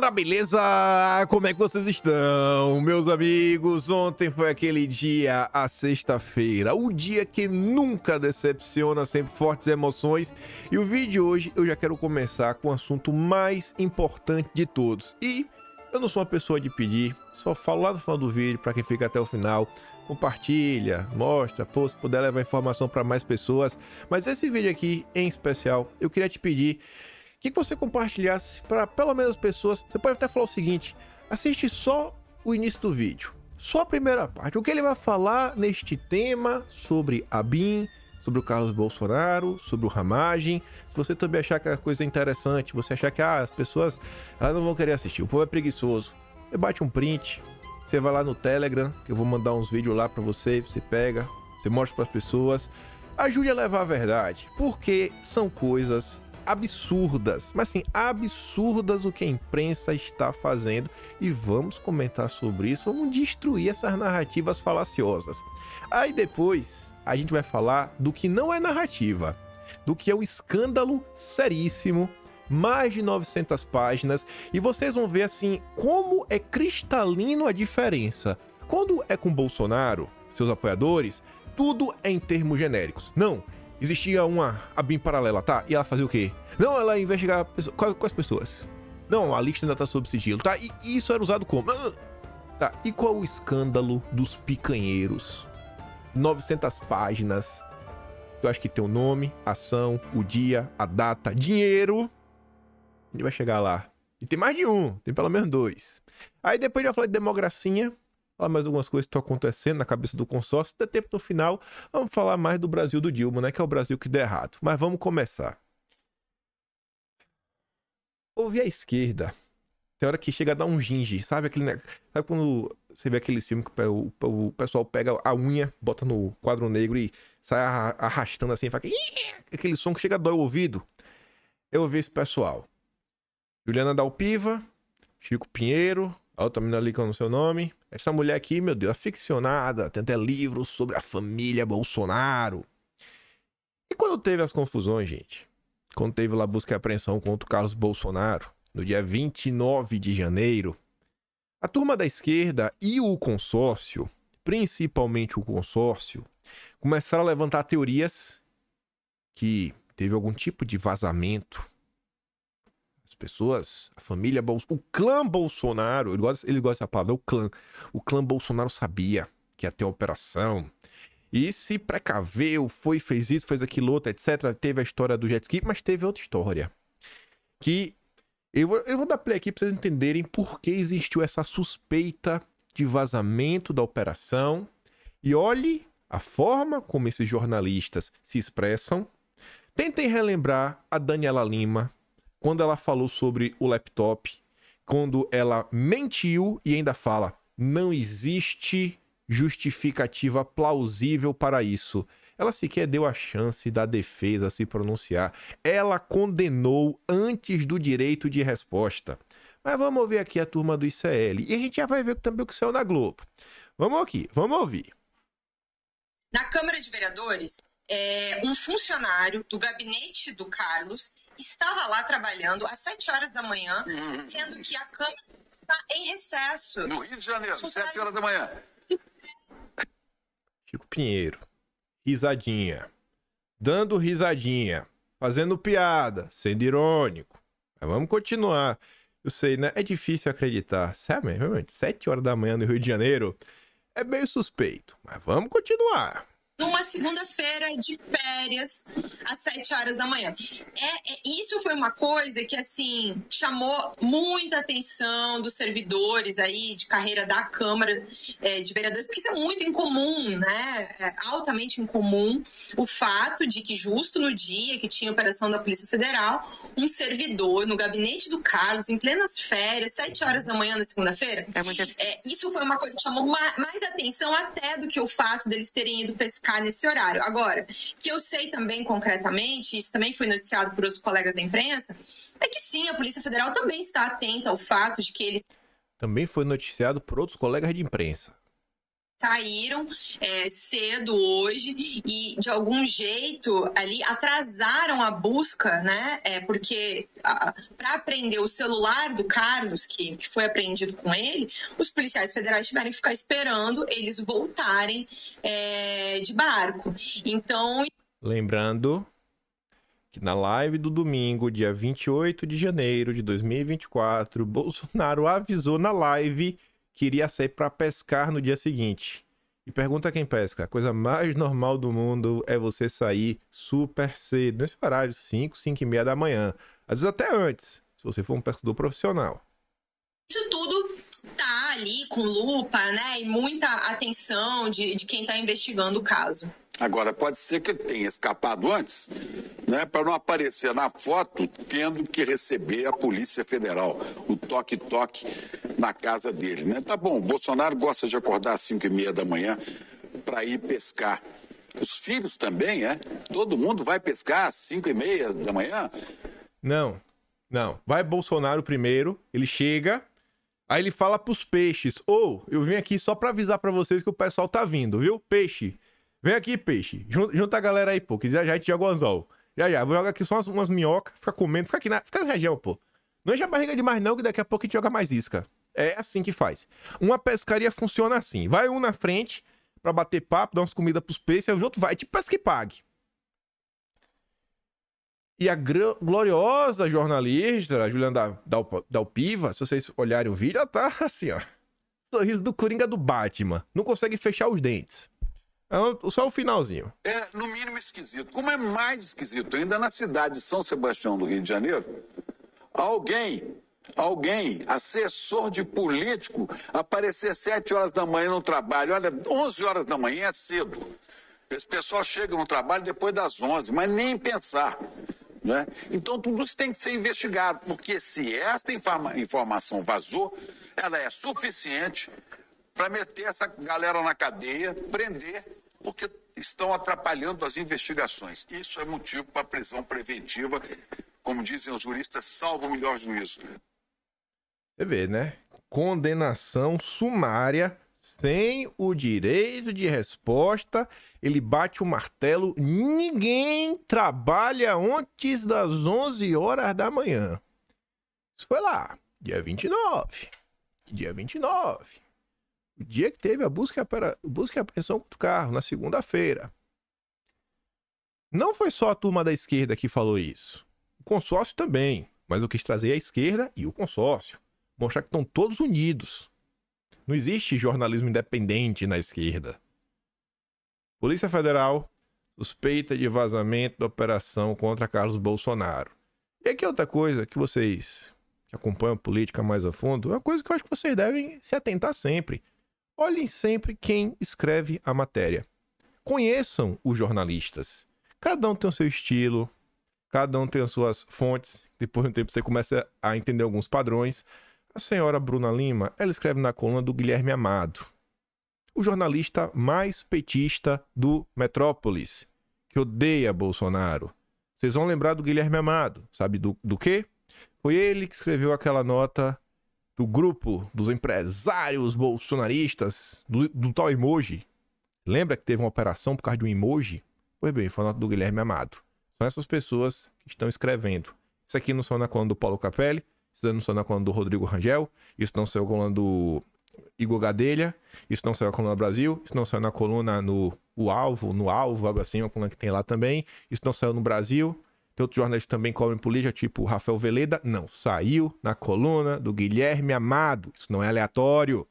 Galera, beleza? Como é que vocês estão, meus amigos? Ontem foi aquele dia, a sexta-feira, o dia que nunca decepciona, sempre fortes emoções. E o vídeo de hoje eu já quero começar com o assunto mais importante de todos. E eu não sou uma pessoa de pedir, só falo lá no final do vídeo para quem fica até o final. Compartilha, mostra, pô, se puder levar informação para mais pessoas. Mas esse vídeo aqui em especial, eu queria te pedir que, que você compartilhasse para pelo menos pessoas. Você pode até falar o seguinte: assiste só o início do vídeo, só a primeira parte. O que ele vai falar neste tema sobre a BIM, sobre o Carlos Bolsonaro, sobre o Ramagem. Se você também achar que a é coisa é interessante, você achar que ah, as pessoas elas ah, não vão querer assistir, o povo é preguiçoso, você bate um print. Você vai lá no Telegram, que eu vou mandar uns vídeos lá para você, você pega, você mostra para as pessoas. Ajude a levar a verdade, porque são coisas absurdas, mas sim, absurdas o que a imprensa está fazendo e vamos comentar sobre isso, vamos destruir essas narrativas falaciosas. Aí depois a gente vai falar do que não é narrativa, do que é um escândalo seríssimo mais de 900 páginas e vocês vão ver assim como é cristalino a diferença. Quando é com Bolsonaro, seus apoiadores, tudo é em termos genéricos. Não, Existia uma ABIN paralela, tá? E ela fazia o quê? Não, ela investigava quais, quais, pessoas? Não, a lista ainda tá sob sigilo, tá? E, e isso era usado como? Tá, e qual o escândalo dos picanheiros? 900 páginas. Eu acho que tem o nome, ação, o dia, a data, dinheiro. Ele vai chegar lá. E tem mais de um, tem pelo menos dois. Aí depois a gente vai falar de democracia, falar mais algumas coisas que estão acontecendo na cabeça do consórcio. Se der tempo no final, vamos falar mais do Brasil do Dilma, né? Que é o Brasil que deu errado. Mas vamos começar. Ouvir a esquerda. Tem hora que chega a dar um ginge, sabe? Aquele, né? Sabe quando você vê aqueles filmes que o, o, pessoal pega a unha, bota no quadro negro e sai arrastando assim, faz aquele som que chega a dói o ouvido? Eu ouvi esse pessoal. Juliana Dalpiva, Chico Pinheiro, a outra menina ali que eu não sei o nome, essa mulher aqui, meu Deus, aficionada, tem até livros sobre a família Bolsonaro. E quando teve as confusões, gente? Quando teve lá busca e apreensão contra o Carlos Bolsonaro, no dia 29 de janeiro, a turma da esquerda e o consórcio, principalmente o consórcio, começaram a levantar teorias que teve algum tipo de vazamento pessoas, a família Bolsonaro, o clã Bolsonaro, ele gosta, ele gosta da palavra, o clã. O clã Bolsonaro sabia que ia ter uma operação. E se precaveu, foi, fez isso, fez aquilo outro, etc. Teve a história do jet ski, mas teve outra história. Que eu vou, eu vou dar play aqui pra vocês entenderem por que existiu essa suspeita de vazamento da operação. E olhe a forma como esses jornalistas se expressam. Tentem relembrar a Daniela Lima, quando ela falou sobre o laptop, quando ela mentiu e ainda fala: não existe justificativa plausível para isso. Ela sequer deu a chance da defesa se pronunciar. Ela condenou antes do direito de resposta. Mas vamos ouvir aqui a turma do ICL. E a gente já vai ver também o que saiu na Globo. Vamos aqui, vamos ouvir. Na Câmara de Vereadores, é, um funcionário do gabinete do Carlos estava lá trabalhando às 7 horas da manhã, hum. sendo que a Câmara está em recesso. No Rio de Janeiro, Funcionários... 7 horas da manhã. Chico Pinheiro, risadinha. Dando risadinha. Fazendo piada, sendo irônico. Mas vamos continuar. Eu sei, né? É difícil acreditar. Sério, realmente, 7 horas da manhã no Rio de Janeiro é meio suspeito. Mas vamos continuar numa segunda-feira de férias às sete horas da manhã. É, é, isso foi uma coisa que assim chamou muita atenção dos servidores aí de carreira da Câmara é, de Vereadores, porque isso é muito incomum, né? É altamente incomum o fato de que justo no dia que tinha operação da Polícia Federal, um servidor no gabinete do Carlos em plenas férias, sete horas da manhã na segunda-feira. É, é isso foi uma coisa que chamou mais atenção até do que o fato deles terem ido pescar ficar nesse horário. Agora, que eu sei também concretamente, isso também foi noticiado por outros colegas da imprensa, é que sim, a Polícia Federal também está atenta ao fato de que eles. Também foi noticiado por outros colegas de imprensa saíram é, cedo hoje e de algum jeito ali atrasaram a busca, né? É, porque para apreender o celular do Carlos, que, que foi apreendido com ele, os policiais federais tiveram que ficar esperando eles voltarem é, de barco. Então. Lembrando que na live do domingo, dia 28 de janeiro de 2024, Bolsonaro avisou na live que iria sair para pescar no dia seguinte. E pergunta quem pesca. A coisa mais normal do mundo é você sair super cedo, nesse horário, 5, 5 e meia da manhã. Às vezes até antes, se você for um pescador profissional. Isso tudo tá ali com lupa, né? E muita atenção de, de quem está investigando o caso. Agora, pode ser que ele tenha escapado antes, né, para não aparecer na foto tendo que receber a Polícia Federal, o toque-toque na casa dele, né? Tá bom, Bolsonaro gosta de acordar às 5 e meia da manhã para ir pescar. Os filhos também, é? Todo mundo vai pescar às 5 e meia da manhã? Não, não. Vai Bolsonaro primeiro, ele chega, aí ele fala pros peixes, ou oh, eu vim aqui só para avisar para vocês que o pessoal tá vindo, viu? Peixe, vem aqui, peixe. Junta a galera aí, pô, que já já a gente joga anzol. Já já, vou jogar aqui só umas, umas minhocas, fica comendo, fica aqui na, fica na região, pô. Não enche a barriga demais não, que daqui a pouco a gente joga mais isca. É assim que faz. Uma pescaria funciona assim. Vai um na frente para bater papo, dar umas comidas pros peixes, aí o outro vai, tipo, as que pague. E a gloriosa jornalista, Juliana Dalpiva, se vocês olharem o vídeo, ela tá assim, ó. Sorriso do Coringa do Batman. Não consegue fechar os dentes. Só o finalzinho. É, no mínimo, esquisito. Como é mais esquisito ainda, na cidade de São Sebastião do Rio de Janeiro, alguém alguém, assessor de político, aparecer sete horas da manhã no trabalho. Olha, 11 horas da manhã é cedo. Esse pessoal chega no trabalho depois das 11, mas nem pensar. Né? Então, tudo isso tem que ser investigado, porque se esta informa informação vazou, ela é suficiente para meter essa galera na cadeia, prender, porque estão atrapalhando as investigações. Isso é motivo para prisão preventiva, como dizem os juristas, salvo o melhor juízo. Você vê, né? Condenação sumária sem o direito de resposta. Ele bate o martelo. Ninguém trabalha antes das 11 horas da manhã. Isso foi lá, dia 29. Dia 29. O dia que teve a busca e, busca e apreensão do carro, na segunda-feira. Não foi só a turma da esquerda que falou isso. O consórcio também, mas eu quis trazer a esquerda e o consórcio mostrar que estão todos unidos. Não existe jornalismo independente na esquerda. Polícia Federal suspeita de vazamento da operação contra Carlos Bolsonaro. E aqui é outra coisa que vocês que acompanham política mais a fundo, é uma coisa que eu acho que vocês devem se atentar sempre. Olhem sempre quem escreve a matéria. Conheçam os jornalistas. Cada um tem o seu estilo, cada um tem as suas fontes. Depois de um tempo você começa a entender alguns padrões. A senhora Bruna Lima, ela escreve na coluna do Guilherme Amado, o jornalista mais petista do Metrópolis, que odeia Bolsonaro. Vocês vão lembrar do Guilherme Amado, sabe do, do quê? Foi ele que escreveu aquela nota do grupo dos empresários bolsonaristas, do, do tal emoji. Lembra que teve uma operação por causa de um emoji? Pois bem, foi a nota do Guilherme Amado. São essas pessoas que estão escrevendo. Isso aqui não são na coluna do Paulo Capelli, isso não saiu na coluna do Rodrigo Rangel, isso não saiu na coluna do Igor Gadelha, isso não saiu na coluna do Brasil, isso não saiu na coluna no o Alvo, no Alvo, algo assim, uma coluna que tem lá também, isso não saiu no Brasil. Tem outros jornais que também cobrem política, tipo o Rafael Veleda. Não, saiu na coluna do Guilherme Amado. Isso não é aleatório.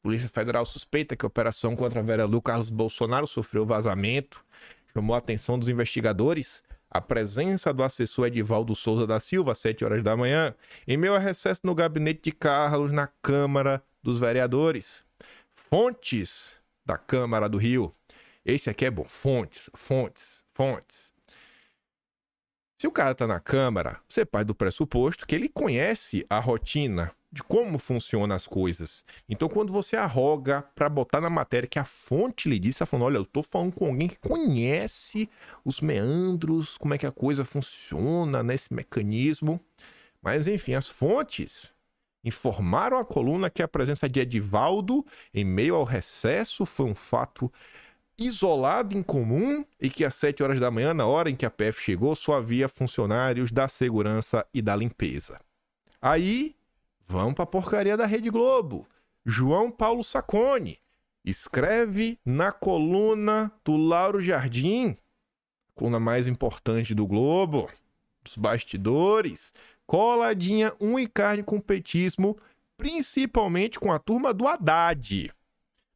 Polícia Federal suspeita que a operação contra a Vera Lu Carlos Bolsonaro sofreu vazamento. Chamou a atenção dos investigadores a presença do assessor Edivaldo Souza da Silva, às 7 horas da manhã, em meio a recesso no gabinete de Carlos, na Câmara dos Vereadores. Fontes da Câmara do Rio. Esse aqui é bom. Fontes, fontes, fontes. Se o cara tá na Câmara, você parte do pressuposto que ele conhece a rotina de como funcionam as coisas. Então, quando você arroga para botar na matéria que a fonte lhe disse, tá falando, olha, eu tô falando com alguém que conhece os meandros, como é que a coisa funciona nesse né, mecanismo. Mas, enfim, as fontes informaram a coluna que a presença de Edivaldo em meio ao recesso foi um fato isolado em comum e que às 7 horas da manhã, na hora em que a PF chegou, só havia funcionários da segurança e da limpeza. Aí, vamos para a porcaria da Rede Globo. João Paulo Sacone escreve na coluna do Lauro Jardim, coluna mais importante do Globo, dos bastidores, coladinha um carne com o petismo, principalmente com a turma do Haddad.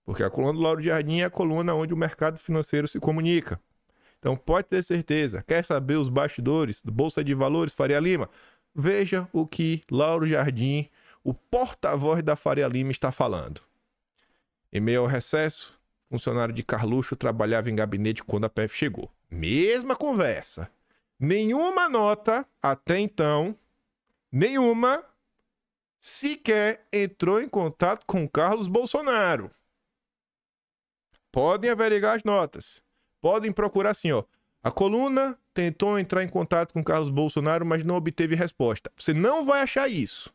Porque a coluna do Lauro Jardim é a coluna onde o mercado financeiro se comunica. Então pode ter certeza, quer saber os bastidores do Bolsa de Valores Faria Lima? Veja o que Lauro Jardim, o porta-voz da Faria Lima, está falando. Em meio ao recesso, funcionário de Carluxo trabalhava em gabinete quando a PF chegou. Mesma conversa. Nenhuma nota, até então, nenhuma, sequer entrou em contato com Carlos Bolsonaro. Podem averiguar as notas. Podem procurar assim, ó. A coluna tentou entrar em contato com Carlos Bolsonaro, mas não obteve resposta. Você não vai achar isso.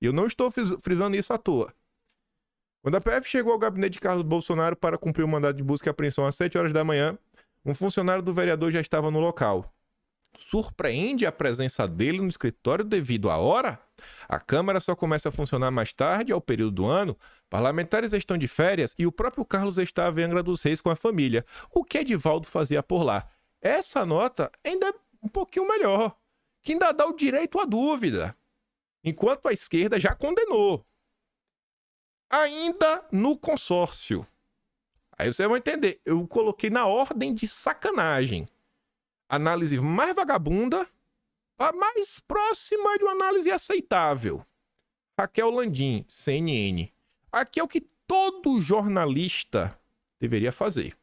Eu não estou frisando isso à toa. Quando a PF chegou ao gabinete de Carlos Bolsonaro para cumprir o mandato de busca e apreensão às 7 horas da manhã, um funcionário do vereador já estava no local surpreende a presença dele no escritório devido à hora? A Câmara só começa a funcionar mais tarde, ao período do ano. Parlamentares estão de férias e o próprio Carlos está a Vengra dos Reis com a família. O que Edivaldo fazia por lá? Essa nota ainda é um pouquinho melhor, que ainda dá o direito à dúvida, enquanto a esquerda já condenou. Ainda no consórcio. Aí você vai entender, eu coloquei na ordem de sacanagem análise mais vagabunda a mais próxima de uma análise aceitável. Raquel Landim, CNN. Aqui é o que todo jornalista deveria fazer.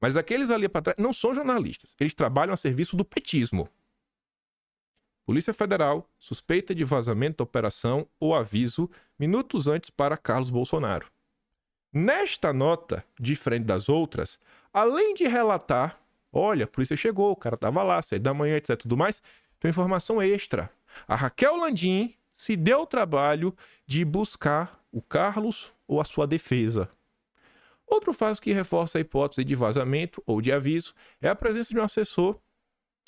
Mas aqueles ali para trás não são jornalistas. Eles trabalham a serviço do petismo. Polícia Federal suspeita de vazamento da operação ou aviso minutos antes para Carlos Bolsonaro. Nesta nota, diferente das outras, além de relatar Olha, a polícia chegou, o cara tava lá, saiu da manhã, etc. Tudo mais. Então, informação extra. A Raquel Landim se deu o trabalho de buscar o Carlos ou a sua defesa. Outro fato que reforça a hipótese de vazamento ou de aviso é a presença de um assessor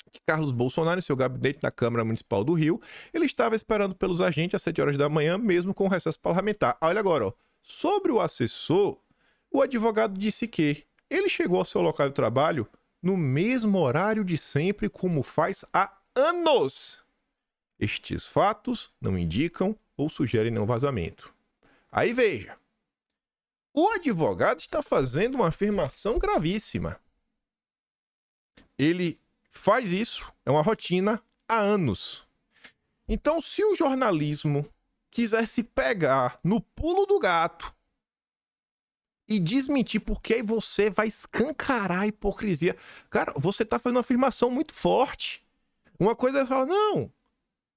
que Carlos Bolsonaro, em seu gabinete na Câmara Municipal do Rio, ele estava esperando pelos agentes às 7 horas da manhã, mesmo com o recesso parlamentar. Ah, olha agora, ó. sobre o assessor, o advogado disse que ele chegou ao seu local de trabalho no mesmo horário de sempre, como faz há anos. Estes fatos não indicam ou sugerem não vazamento. Aí veja. O advogado está fazendo uma afirmação gravíssima. Ele faz isso, é uma rotina, há anos. Então, se o jornalismo quiser se pegar no pulo do gato e desmentir, porque aí você vai escancarar a hipocrisia. Cara, você tá fazendo uma afirmação muito forte. Uma coisa é falar, não,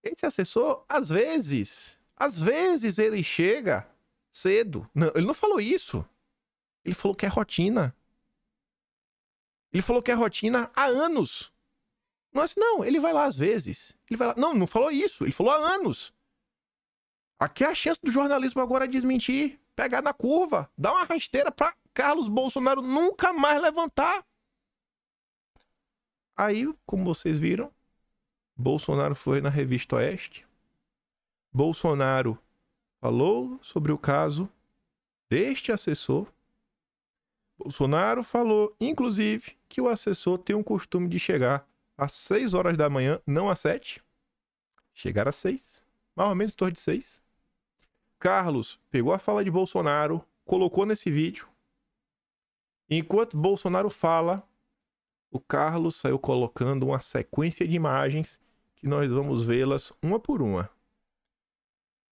esse assessor, às vezes, às vezes ele chega cedo. Não, ele não falou isso. Ele falou que é rotina. Ele falou que é rotina há anos. Não é assim, não, ele vai lá às vezes. Ele vai lá. Não, não falou isso, ele falou há anos. Aqui é a chance do jornalismo agora desmentir pegar na curva, dar uma rasteira para Carlos Bolsonaro nunca mais levantar. Aí, como vocês viram, Bolsonaro foi na revista Oeste. Bolsonaro falou sobre o caso deste assessor. Bolsonaro falou, inclusive, que o assessor tem o costume de chegar às 6 horas da manhã, não às 7. Chegar às 6, mais ou menos em torno de 6. Carlos pegou a fala de Bolsonaro, colocou nesse vídeo. Enquanto Bolsonaro fala, o Carlos saiu colocando uma sequência de imagens que nós vamos vê-las uma por uma.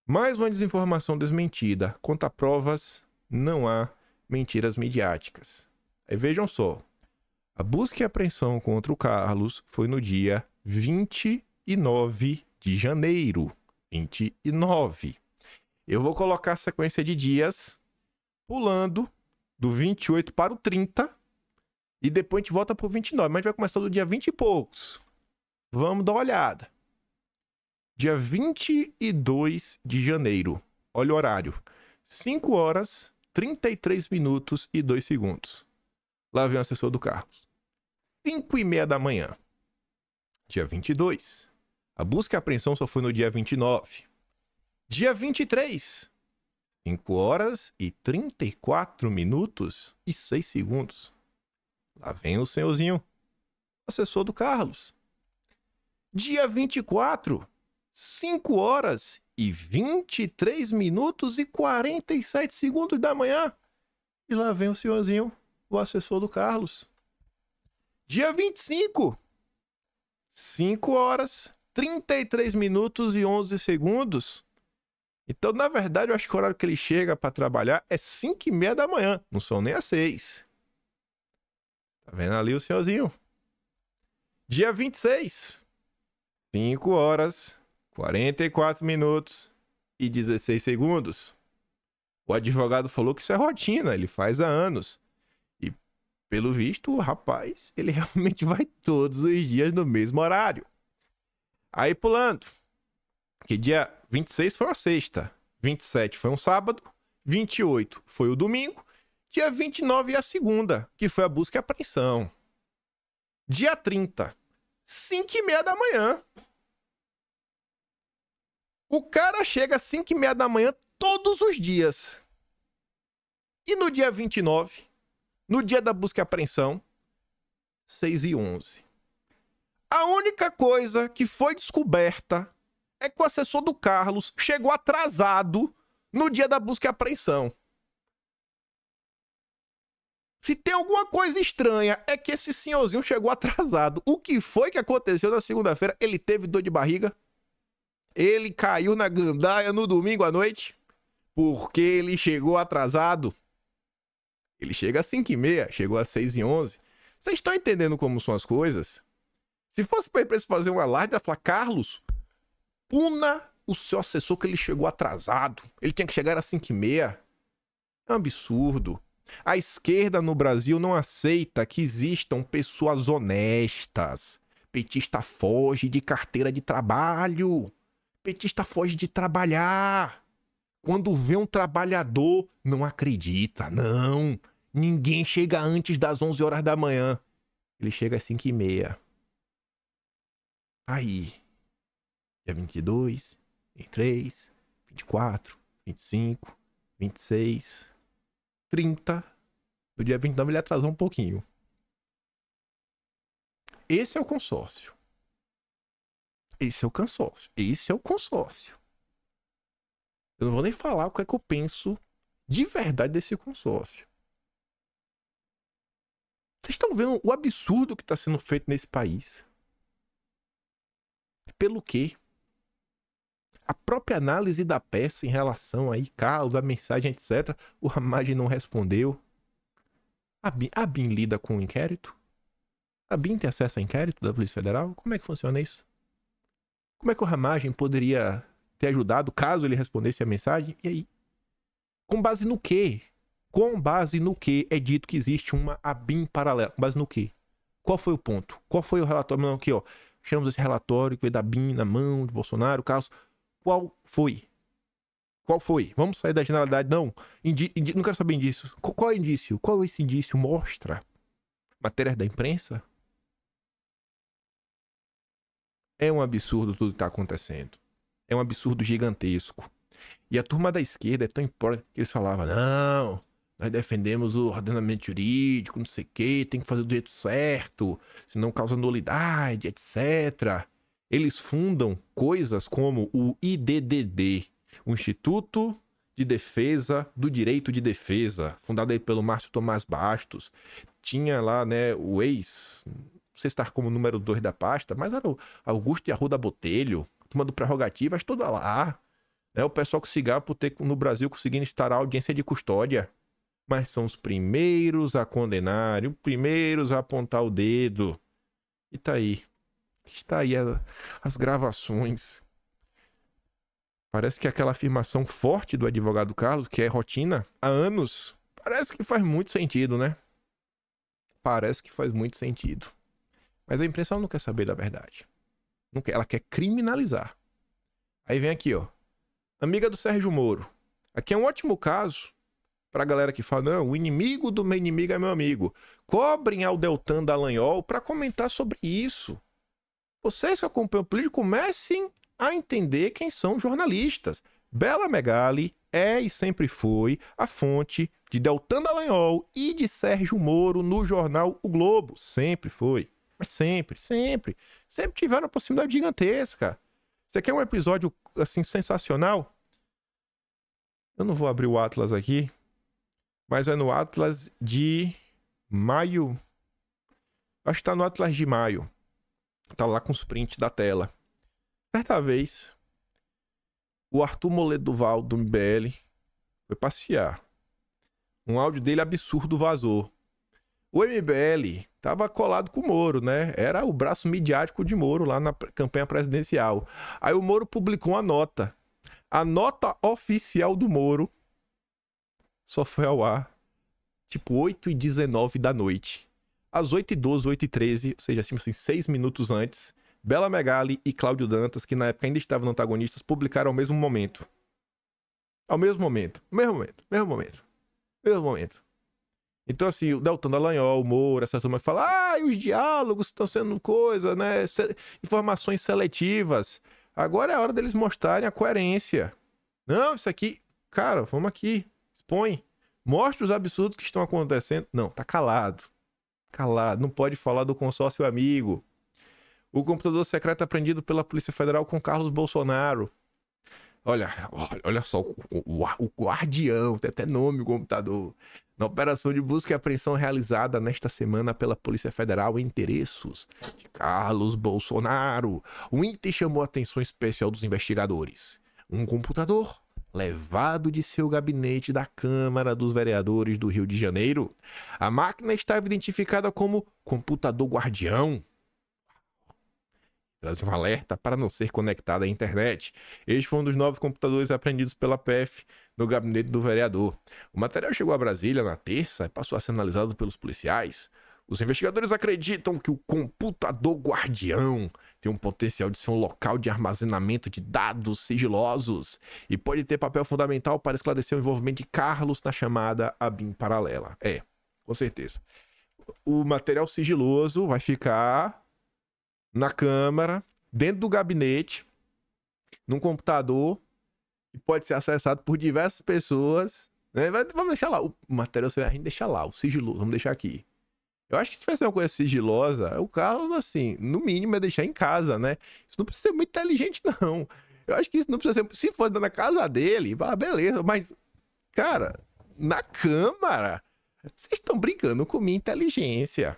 Mais uma desinformação desmentida. Conta provas, não há mentiras midiáticas. Aí vejam só. A busca e apreensão contra o Carlos foi no dia 29 de janeiro. 29. Eu vou colocar a sequência de dias pulando do 28 para o 30 e depois a gente volta para o 29. Mas a gente vai começar do dia 20 e poucos. Vamos dar uma olhada. Dia 22 de janeiro. Olha o horário. 5 horas, 33 minutos e 2 segundos. Lá vem o assessor do Carlos. 5 e meia da manhã. Dia 22. A busca e apreensão só foi no dia 29. Dia 23, 5 horas e 34 minutos e 6 segundos. Lá vem o senhorzinho, assessor do Carlos. Dia 24, 5 horas e 23 minutos e 47 segundos da manhã. E lá vem o senhorzinho, o assessor do Carlos. Dia 25, 5 horas, 33 minutos e 11 segundos. Então, na verdade, eu acho que o horário que ele chega para trabalhar é 5 e meia da manhã. Não são nem as 6. Tá vendo ali o senhorzinho? Dia 26. 5 horas, 44 minutos e 16 segundos. O advogado falou que isso é rotina, ele faz há anos. E, pelo visto, o rapaz, ele realmente vai todos os dias no mesmo horário. Aí pulando. Porque dia 26 foi uma sexta, 27 foi um sábado, 28 foi o domingo, dia 29 é a segunda, que foi a busca e apreensão. Dia 30, 5 e meia da manhã. O cara chega às 5 e meia da manhã todos os dias. E no dia 29, no dia da busca e apreensão, 6 e 11. A única coisa que foi descoberta é que o assessor do Carlos chegou atrasado no dia da busca e apreensão. Se tem alguma coisa estranha, é que esse senhorzinho chegou atrasado. O que foi que aconteceu na segunda-feira? Ele teve dor de barriga. Ele caiu na gandaia no domingo à noite. Porque ele chegou atrasado. Ele chega às 5 e meia, chegou às 6 e 11. Vocês estão entendendo como são as coisas? Se fosse para a fazer um alarde, ela falar, Carlos, puna o seu assessor que ele chegou atrasado. Ele tinha que chegar às 5 e meia. É um absurdo. A esquerda no Brasil não aceita que existam pessoas honestas. Petista foge de carteira de trabalho. Petista foge de trabalhar. Quando vê um trabalhador, não acredita, não. Ninguém chega antes das 11 horas da manhã. Ele chega às 5 e meia. Aí, dia 22, 23, 24, 25, 26, 30. No dia 29 ele atrasou um pouquinho. Esse é o consórcio. Esse é o consórcio. Esse é o consórcio. Eu não vou nem falar o que é que eu penso de verdade desse consórcio. Vocês estão vendo o absurdo que está sendo feito nesse país? Pelo quê? a própria análise da peça em relação aí, Carlos, a mensagem, etc. O Ramage não respondeu. A BIM, a BIM lida com o inquérito? A BIM tem acesso a inquérito da Polícia Federal? Como é que funciona isso? Como é que o Ramagem poderia ter ajudado caso ele respondesse a mensagem? E aí? Com base no quê? Com base no que é dito que existe uma ABIM paralela? Com base no quê? Qual foi o ponto? Qual foi o relatório? Não, aqui, ó. Chamamos esse relatório que veio da BIM na mão de Bolsonaro, Carlos. Qual foi? Qual foi? Vamos sair da generalidade, não. Indi não quero saber indícios. Qual, qual é o indício? Qual é esse indício? Mostra. Matérias da imprensa? É um absurdo tudo que está acontecendo. É um absurdo gigantesco. E a turma da esquerda é tão importante que eles falavam: não, nós defendemos o ordenamento jurídico, não sei o quê, tem que fazer do jeito certo, senão causa nulidade, etc eles fundam coisas como o IDDD, o Instituto de Defesa do Direito de Defesa, fundado aí pelo Márcio Tomás Bastos. Tinha lá, né, o ex, não sei se está como número 2 da pasta, mas era o Augusto e Arruda Botelho, Tomando Prerrogativas, toda lá. É o pessoal que se por ter no Brasil conseguindo instaurar audiência de custódia. Mas são os primeiros a condenar, os primeiros a apontar o dedo. E tá aí, Está aí a, as gravações. Parece que é aquela afirmação forte do advogado Carlos, que é rotina há anos, parece que faz muito sentido, né? Parece que faz muito sentido. Mas a imprensa não quer saber da verdade. Não quer, ela quer criminalizar. Aí vem aqui, ó. Amiga do Sérgio Moro. Aqui é um ótimo caso para a galera que fala: não, o inimigo do meu inimigo é meu amigo. Cobrem ao Deltan Dallagnol para comentar sobre isso vocês que acompanham o político comecem a entender quem são jornalistas. Bela Megali é e sempre foi a fonte de Deltan Dallagnol e de Sérgio Moro no jornal O Globo. Sempre foi. Mas sempre, sempre. Sempre tiveram uma proximidade gigantesca. Você quer um episódio, assim, sensacional? Eu não vou abrir o Atlas aqui, mas é no Atlas de maio. Acho que tá no Atlas de maio. Tá lá com os prints da tela. Certa vez, o Arthur Moledo Duval, do MBL, foi passear. Um áudio dele absurdo vazou. O MBL tava colado com o Moro, né? Era o braço midiático de Moro lá na campanha presidencial. Aí o Moro publicou uma nota. A nota oficial do Moro só foi ao ar tipo 8 e 19 da noite às 8h12, 8h13, ou seja, tipo assim, seis minutos antes, Bela Megali e Cláudio Dantas, que na época ainda estavam antagonistas, publicaram ao mesmo momento. Ao mesmo momento. Mesmo momento. Mesmo momento. Mesmo momento. Então, assim, o Deltan Dallagnol, o Moura, essa turma fala, ah, e os diálogos estão sendo coisa, né? Informações seletivas. Agora é a hora deles mostrarem a coerência. Não, isso aqui, cara, vamos aqui, expõe. mostre os absurdos que estão acontecendo. Não, tá calado calado, não pode falar do consórcio amigo. O computador secreto é apreendido pela Polícia Federal com Carlos Bolsonaro. Olha, olha, olha só, o, o, o, guardião, tem até nome o computador. Na operação de busca e apreensão realizada nesta semana pela Polícia Federal em endereços de Carlos Bolsonaro, o item chamou a atenção especial dos investigadores. Um computador levado de seu gabinete da Câmara dos Vereadores do Rio de Janeiro. A máquina estava identificada como computador guardião. Traz um alerta para não ser conectada à internet. Este foi um dos novos computadores apreendidos pela PF no gabinete do vereador. O material chegou a Brasília na terça e passou a ser analisado pelos policiais. Os investigadores acreditam que o computador guardião tem um potencial de ser um local de armazenamento de dados sigilosos e pode ter papel fundamental para esclarecer o envolvimento de Carlos na chamada ABIN paralela. É, com certeza. O material sigiloso vai ficar na câmara, dentro do gabinete, num computador e pode ser acessado por diversas pessoas. Né? Vamos deixar lá o material, a gente deixa lá, o sigiloso, vamos deixar aqui. Eu acho que se tivesse uma coisa sigilosa, o carro, assim, no mínimo é deixar em casa, né? Isso não precisa ser muito inteligente, não. Eu acho que isso não precisa ser. Se for na casa dele, fala, beleza, mas, cara, na Câmara, vocês estão brincando com minha inteligência.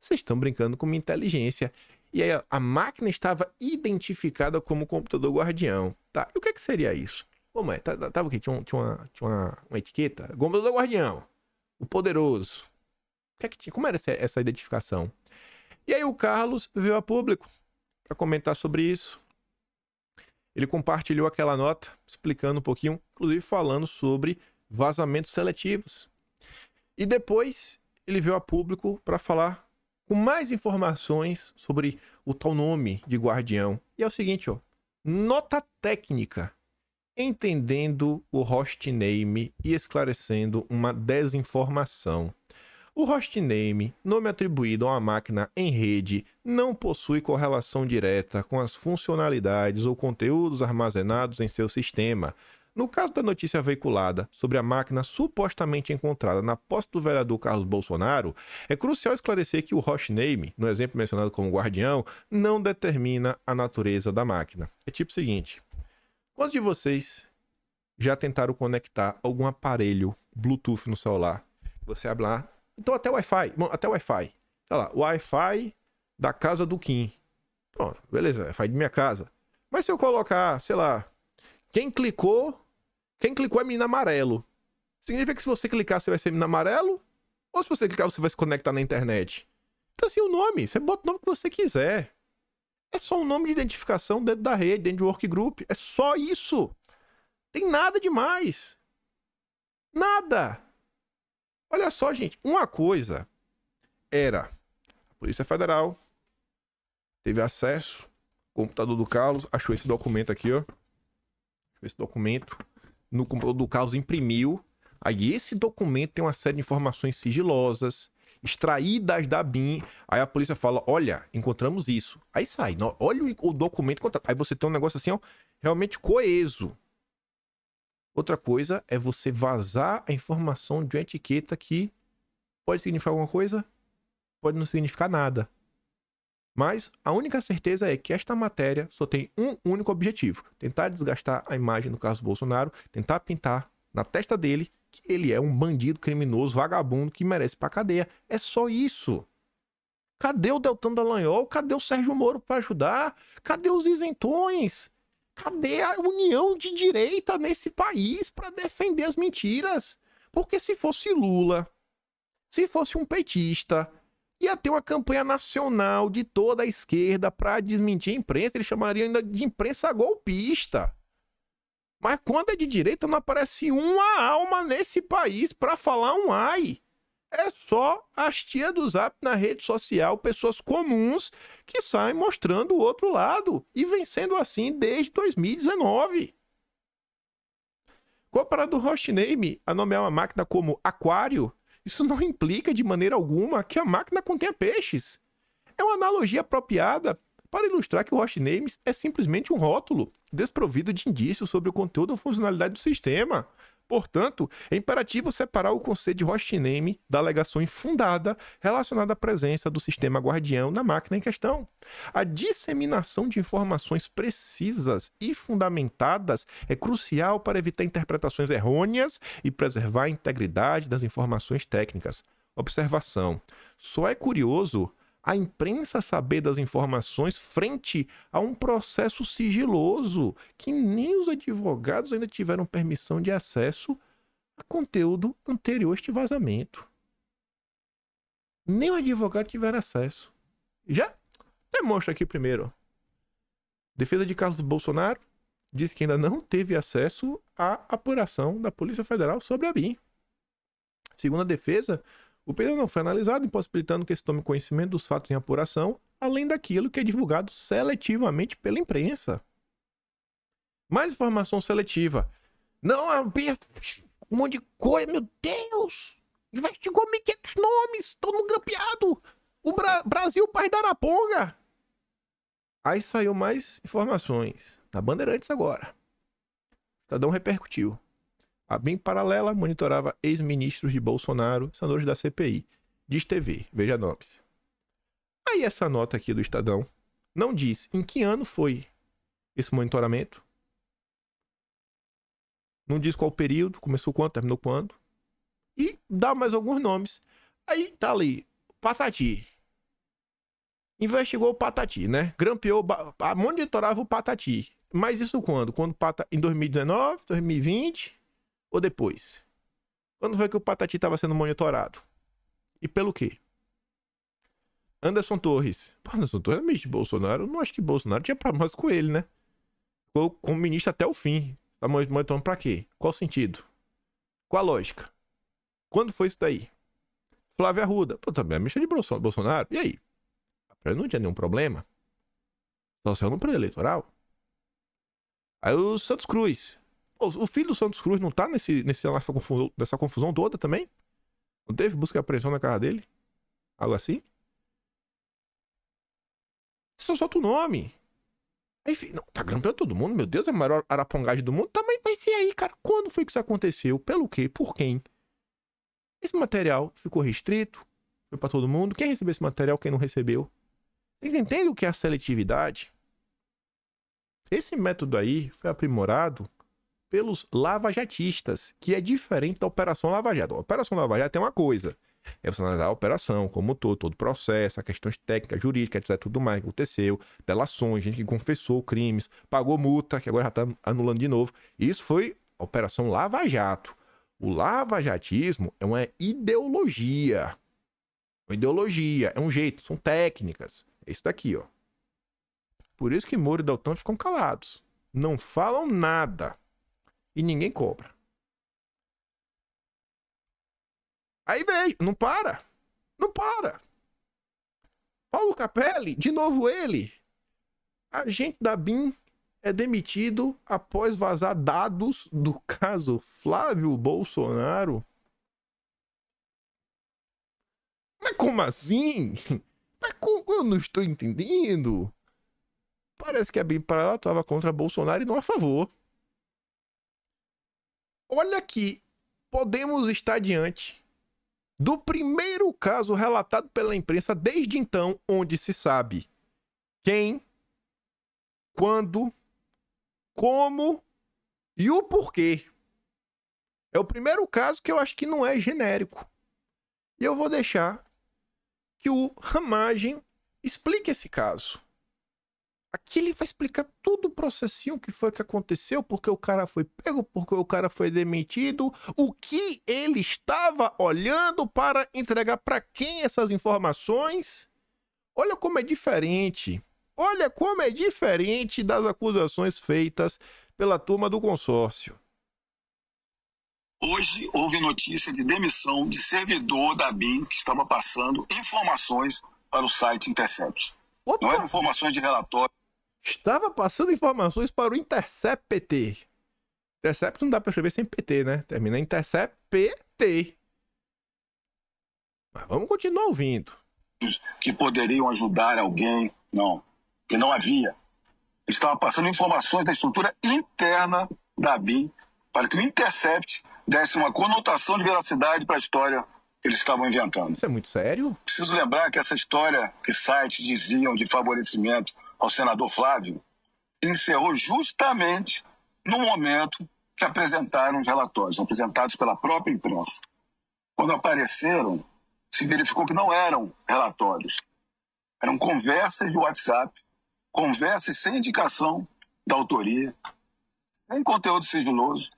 Vocês estão brincando com minha inteligência. E aí, a máquina estava identificada como computador guardião. Tá, e o que, é que seria isso? Como é? Tá, tá, tava o quê? Tinha, tinha, uma, tinha uma, uma etiqueta? Computador guardião. O poderoso que é que tinha? Como era essa, essa identificação? E aí o Carlos veio a público para comentar sobre isso. Ele compartilhou aquela nota explicando um pouquinho, inclusive falando sobre vazamentos seletivos. E depois ele veio a público para falar com mais informações sobre o tal nome de guardião. E é o seguinte, ó, nota técnica entendendo o host name e esclarecendo uma desinformação. O hostname, nome atribuído a uma máquina em rede, não possui correlação direta com as funcionalidades ou conteúdos armazenados em seu sistema. No caso da notícia veiculada sobre a máquina supostamente encontrada na posse do vereador Carlos Bolsonaro, é crucial esclarecer que o hostname, no exemplo mencionado como guardião, não determina a natureza da máquina. É tipo o seguinte: quantos de vocês já tentaram conectar algum aparelho Bluetooth no celular? Você abre lá então até Wi-Fi, até Wi-Fi. Sei tá lá, Wi-Fi da casa do Kim. Pronto, beleza, Wi-Fi de minha casa. Mas se eu colocar, sei lá, quem clicou, quem clicou é mina amarelo. Significa que se você clicar, você vai ser mina amarelo? Ou se você clicar, você vai se conectar na internet? Então assim, o nome, você bota o nome que você quiser. É só um nome de identificação dentro da rede, dentro de workgroup. É só isso. Tem nada demais. Nada. Olha só, gente, uma coisa era a Polícia Federal teve acesso ao computador do Carlos, achou esse documento aqui, ó. Achou esse documento no computador do Carlos imprimiu. Aí esse documento tem uma série de informações sigilosas, extraídas da BIM. Aí a polícia fala: olha, encontramos isso. Aí sai, olha o documento. Aí você tem um negócio assim, ó, realmente coeso. Outra coisa é você vazar a informação de uma etiqueta que pode significar alguma coisa, pode não significar nada. Mas a única certeza é que esta matéria só tem um único objetivo: tentar desgastar a imagem do Carlos Bolsonaro, tentar pintar na testa dele que ele é um bandido criminoso, vagabundo que merece pra cadeia. É só isso. Cadê o Deltan Dallagnol? Cadê o Sérgio Moro para ajudar? Cadê os isentões? Cadê a união de direita nesse país para defender as mentiras? Porque se fosse Lula, se fosse um petista, ia ter uma campanha nacional de toda a esquerda para desmentir a imprensa. Eles chamariam ainda de imprensa golpista. Mas quando é de direita, não aparece uma alma nesse país para falar um ai é só as tia do Zap na rede social, pessoas comuns que saem mostrando o outro lado e vem sendo assim desde 2019. Comparado ao hostname a nomear é uma máquina como aquário, isso não implica de maneira alguma que a máquina contenha peixes. É uma analogia apropriada para ilustrar que o hostname é simplesmente um rótulo desprovido de indícios sobre o conteúdo ou funcionalidade do sistema, Portanto, é imperativo separar o conceito de hostname da alegação infundada relacionada à presença do sistema guardião na máquina em questão. A disseminação de informações precisas e fundamentadas é crucial para evitar interpretações errôneas e preservar a integridade das informações técnicas. Observação: só é curioso a imprensa saber das informações frente a um processo sigiloso que nem os advogados ainda tiveram permissão de acesso a conteúdo anterior a este vazamento. Nem o advogado tiver acesso. Já demonstra aqui primeiro. Defesa de Carlos Bolsonaro diz que ainda não teve acesso à apuração da Polícia Federal sobre a BIM. segunda defesa, o pedido não foi analisado, impossibilitando que se tome conhecimento dos fatos em apuração, além daquilo que é divulgado seletivamente pela imprensa. Mais informação seletiva. Não é um monte de coisa, meu Deus! Investigou 1.500 nomes, todo mundo grampeado! O Bra Brasil, pai da Araponga! Aí saiu mais informações. Na Bandeirantes agora. O Estadão repercutiu a ah, Bem paralela, monitorava ex-ministros de Bolsonaro, senadores da CPI. Diz TV, veja nomes. Aí essa nota aqui do Estadão não diz em que ano foi esse monitoramento. Não diz qual período, começou quando, terminou quando. E dá mais alguns nomes. Aí tá ali, Patati. Investigou o Patati, né? Grampeou, monitorava o Patati. Mas isso quando? Quando em 2019, 2020, ou depois? Quando foi que o Patati estava sendo monitorado? E pelo quê? Anderson Torres. Pô, Anderson Torres é amigo de Bolsonaro. Eu não acho que Bolsonaro tinha problemas com ele, né? Ficou como ministro até o fim. Tá monitorando pra quê? Qual sentido? Qual a lógica? Quando foi isso daí? Flávia Arruda. Pô, também é ministra de Bolsonaro. E aí? Ele não tinha nenhum problema. Só saiu no pré-eleitoral. Aí o Santos Cruz o filho do Santos Cruz não tá nesse, nesse, nessa, confusão, nessa confusão toda também? Não teve busca e apreensão na casa dele? Algo assim? Só solta o nome. Aí, não, tá grampeando todo mundo, meu Deus, é a maior arapongagem do mundo. mas, e aí, cara? Quando foi que isso aconteceu? Pelo quê? Por quem? Esse material ficou restrito? Foi para todo mundo? Quem recebeu esse material? Quem não recebeu? Vocês entendem o que é a seletividade? Esse método aí foi aprimorado pelos lavajatistas, que é diferente da Operação Lava Jato. A Operação Lava Jato é uma coisa. É você analisar a operação, como todo, todo o processo, as questões técnicas, jurídicas, etc, tudo mais que aconteceu, delações, gente que confessou crimes, pagou multa, que agora já está anulando de novo. Isso foi a Operação Lava Jato. O lavajatismo é uma ideologia. Uma ideologia, é um jeito, são técnicas. É isso daqui, ó. Por isso que Moro e Dalton ficam calados. Não falam nada e ninguém cobra. Aí veio, não para. Não para. Paulo Capelli, de novo ele. Agente da BIM é demitido após vazar dados do caso Flávio Bolsonaro. Mas como assim? Mas como? Eu não estou entendendo. Parece que a BIM para lá estava contra Bolsonaro e não a favor olha aqui, podemos estar diante do primeiro caso relatado pela imprensa desde então, onde se sabe quem, quando, como e o porquê. É o primeiro caso que eu acho que não é genérico. E eu vou deixar que o Ramagem explique esse caso. Aqui ele vai explicar tudo o processinho que foi que aconteceu, porque o cara foi pego, porque o cara foi demitido, o que ele estava olhando para entregar para quem essas informações. Olha como é diferente. Olha como é diferente das acusações feitas pela turma do consórcio. Hoje houve notícia de demissão de servidor da BIM que estava passando informações para o site Intercept. Opa. Não eram informações de relatório estava passando informações para o Intercept PT. Intercept não dá para escrever sem PT, né? Termina Intercept PT. Mas vamos continuar ouvindo. Que poderiam ajudar alguém. Não, que não havia. Estava passando informações da estrutura interna da BIM para que o Intercept desse uma conotação de veracidade para a história que eles estavam inventando. Isso é muito sério? Preciso lembrar que essa história que sites diziam de favorecimento ao senador Flávio, encerrou justamente no momento que apresentaram os relatórios, apresentados pela própria imprensa. Quando apareceram, se verificou que não eram relatórios, eram conversas de WhatsApp, conversas sem indicação da autoria, sem conteúdo sigiloso,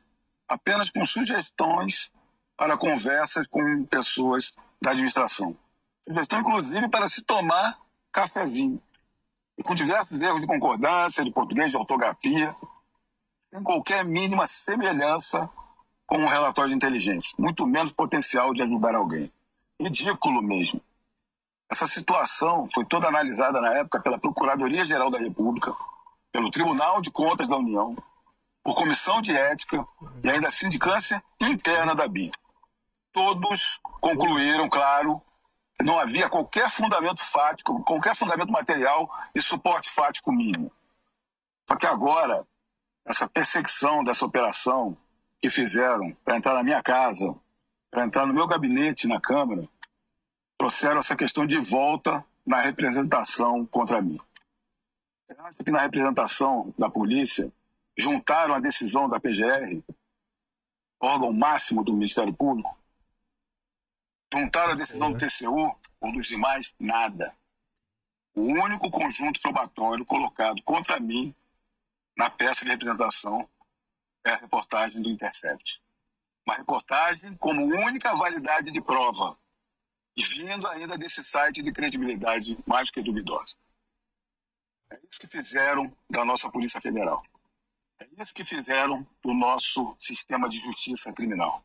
apenas com sugestões para conversas com pessoas da administração. Sugestão, inclusive, para se tomar cafezinho e com diversos erros de concordância, de português, de ortografia, sem qualquer mínima semelhança com um relatório de inteligência, muito menos potencial de ajudar alguém. Ridículo mesmo. Essa situação foi toda analisada na época pela Procuradoria-Geral da República, pelo Tribunal de Contas da União, por comissão de ética e ainda a sindicância interna da BIM. Todos concluíram, claro, não havia qualquer fundamento fático, qualquer fundamento material e suporte fático mínimo. Só que agora, essa perseguição dessa operação que fizeram para entrar na minha casa, para entrar no meu gabinete na Câmara, trouxeram essa questão de volta na representação contra mim. Você que na representação da polícia juntaram a decisão da PGR, órgão máximo do Ministério Público, Perguntaram tá a decisão do né? TCU ou dos demais, nada. O único conjunto probatório colocado contra mim na peça de representação é a reportagem do Intercept. Uma reportagem como única validade de prova e vindo ainda desse site de credibilidade mais que duvidosa. É isso que fizeram da nossa Polícia Federal. É isso que fizeram do nosso sistema de justiça criminal.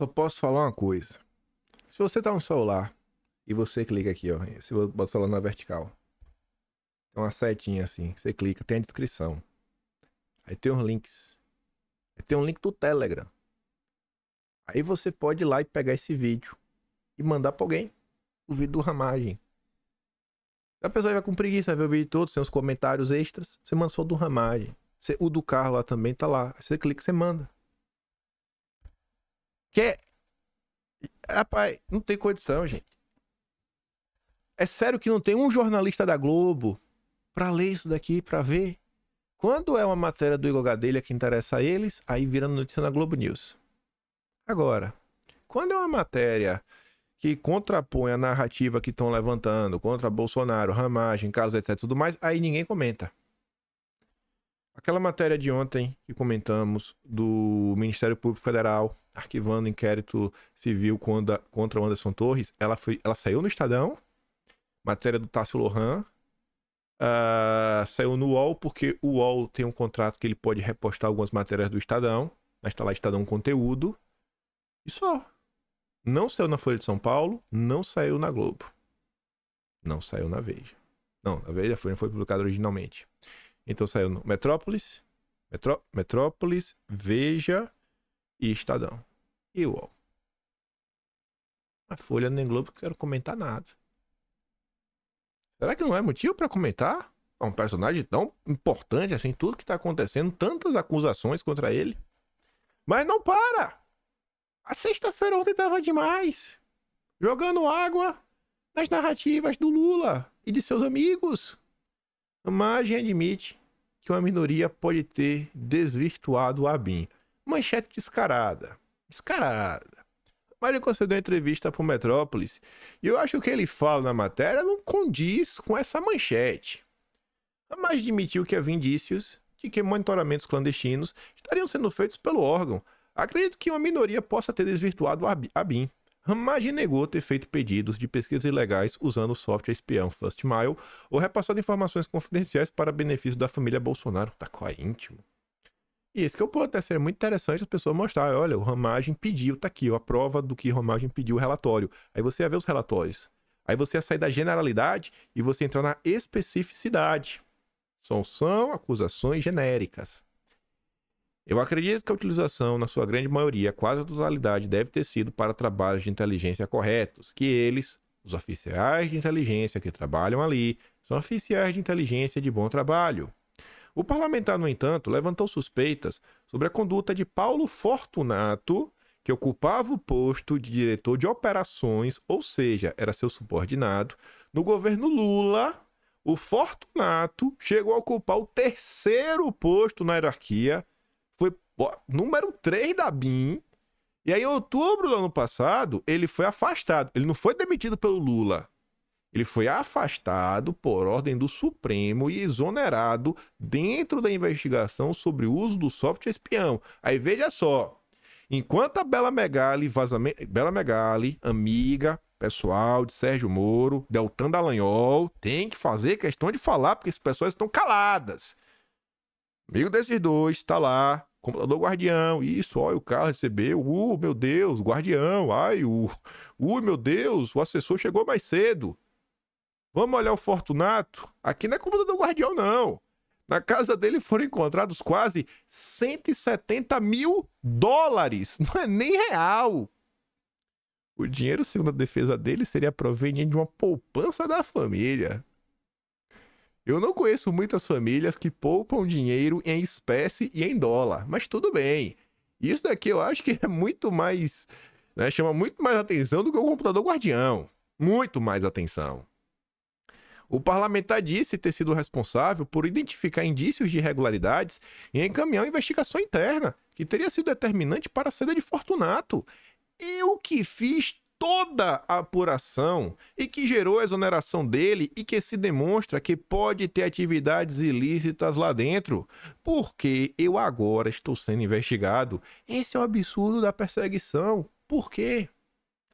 Só posso falar uma coisa. Se você tá no celular e você clica aqui, ó. Se eu botar o celular na vertical. Tem uma setinha assim. Você clica, tem a descrição. Aí tem os links. Aí tem um link do Telegram. Aí você pode ir lá e pegar esse vídeo e mandar pra alguém. O vídeo do Ramagem. A pessoa vai com preguiça, vai ver o vídeo todo, sem os comentários extras. Você manda só do Ramagem. Você, o do carro lá também tá lá. Aí você clica, você manda. Que é. Rapaz, não tem condição, gente. É sério que não tem um jornalista da Globo para ler isso daqui, para ver. Quando é uma matéria do Igor Gadelha que interessa a eles, aí vira notícia na Globo News. Agora, quando é uma matéria que contrapõe a narrativa que estão levantando contra Bolsonaro, Ramagem, casos, etc, tudo mais, aí ninguém comenta. Aquela matéria de ontem que comentamos do Ministério Público Federal arquivando inquérito civil contra o Anderson Torres, ela, foi, ela saiu no Estadão, matéria do Tássio Lohan, uh, saiu no UOL, porque o UOL tem um contrato que ele pode repostar algumas matérias do Estadão, mas está lá Estadão Conteúdo, e só. Não saiu na Folha de São Paulo, não saiu na Globo, não saiu na Veja. Não, na Veja foi, foi publicada originalmente. Então saiu no Metrópolis, Metró Metrópolis, Veja e Estadão. E UOL. A Folha nem Globo quero comentar nada. Será que não é motivo para comentar? É um personagem tão importante assim, tudo que está acontecendo, tantas acusações contra ele. Mas não para! A sexta-feira ontem tava demais. Jogando água nas narrativas do Lula e de seus amigos. A margem admite que uma minoria pode ter desvirtuado o ABIN. Manchete descarada. Descarada. Mário concedeu entrevista para o Metrópolis e eu acho que o que ele fala na matéria não condiz com essa manchete. A Margem admitiu que havia indícios de que monitoramentos clandestinos estariam sendo feitos pelo órgão. Acredito que uma minoria possa ter desvirtuado o ABIN mas negou ter feito pedidos de pesquisas ilegais usando o software espião First Mile ou repassado informações confidenciais para benefício da família Bolsonaro. Tá qual é íntimo? E esse que eu é ponto, né? Seria muito interessante as pessoas mostrarem, olha, o Ramagem pediu, tá aqui, a prova do que o Ramagem pediu o relatório. Aí você ia ver os relatórios. Aí você ia sair da generalidade e você entrar na especificidade. São, são acusações genéricas. Eu acredito que a utilização, na sua grande maioria, quase a totalidade, deve ter sido para trabalhos de inteligência corretos, que eles, os oficiais de inteligência que trabalham ali, são oficiais de inteligência de bom trabalho. O parlamentar, no entanto, levantou suspeitas sobre a conduta de Paulo Fortunato, que ocupava o posto de diretor de operações, ou seja, era seu subordinado, no governo Lula. O Fortunato chegou a ocupar o terceiro posto na hierarquia número 3 da BIM. E aí, em outubro do ano passado, ele foi afastado. Ele não foi demitido pelo Lula. Ele foi afastado por ordem do Supremo e exonerado dentro da investigação sobre o uso do software espião. Aí veja só. Enquanto a Bela Megali, vazamento, Bela Megali, amiga pessoal de Sérgio Moro, Deltan Dallagnol, tem que fazer questão de falar, porque as pessoas estão caladas. Amigo desses dois, está lá, computador guardião, isso, olha, o carro recebeu, uh, meu Deus, guardião, ai, uh, uh, meu Deus, o assessor chegou mais cedo. Vamos olhar o Fortunato? Aqui não é computador guardião, não. Na casa dele foram encontrados quase 170 mil dólares, não é nem real. O dinheiro, segundo a defesa dele, seria proveniente de uma poupança da família. Eu não conheço muitas famílias que poupam dinheiro em espécie e em dólar, mas tudo bem. Isso daqui eu acho que é muito mais. Né, chama muito mais atenção do que o computador guardião. Muito mais atenção. O parlamentar disse ter sido responsável por identificar indícios de irregularidades e encaminhar uma investigação interna, que teria sido determinante para a saída de Fortunato. Eu que fiz toda a apuração e que gerou a exoneração dele e que se demonstra que pode ter atividades ilícitas lá dentro, porque eu agora estou sendo investigado. Esse é o absurdo da perseguição. Por quê?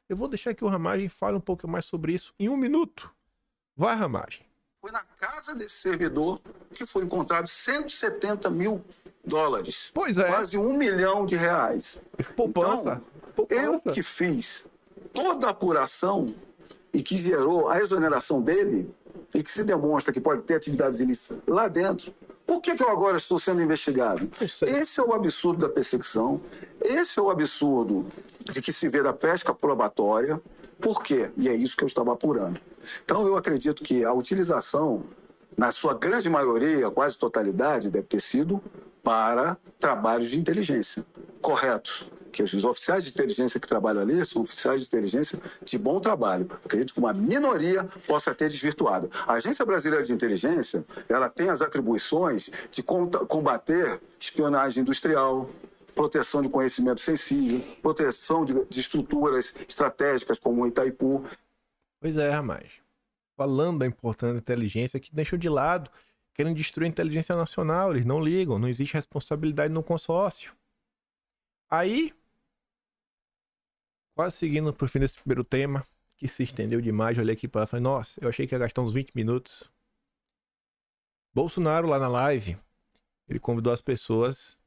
Eu vou deixar que o Ramagem fale um pouco mais sobre isso em um minuto. Vai, Ramagem. Foi na casa desse servidor que foi encontrado 170 mil dólares. Pois é. Quase um milhão de reais. Poupança. Então, Poupança. eu que fiz toda a apuração e que gerou a exoneração dele e que se demonstra que pode ter atividades ilícitas lá dentro, por que, que eu agora estou sendo investigado? Esse é o absurdo da perseguição, esse é o absurdo de que se vê da pesca probatória. Por quê? E é isso que eu estava apurando. Então, eu acredito que a utilização na sua grande maioria, quase totalidade, deve ter sido para trabalhos de inteligência Correto, Que os oficiais de inteligência que trabalham ali são oficiais de inteligência de bom trabalho. acredito que uma minoria possa ter desvirtuado. A Agência Brasileira de Inteligência ela tem as atribuições de combater espionagem industrial, proteção de conhecimento sensível, proteção de, de estruturas estratégicas como o Itaipu. Pois é, mas falando da importância da inteligência que deixou de lado, querem destruir a inteligência nacional, eles não ligam, não existe responsabilidade no consórcio. Aí, quase seguindo para o fim desse primeiro tema, que se estendeu demais, olhei aqui para ela e falei, nossa, eu achei que ia gastar uns 20 minutos. Bolsonaro lá na live, ele convidou as pessoas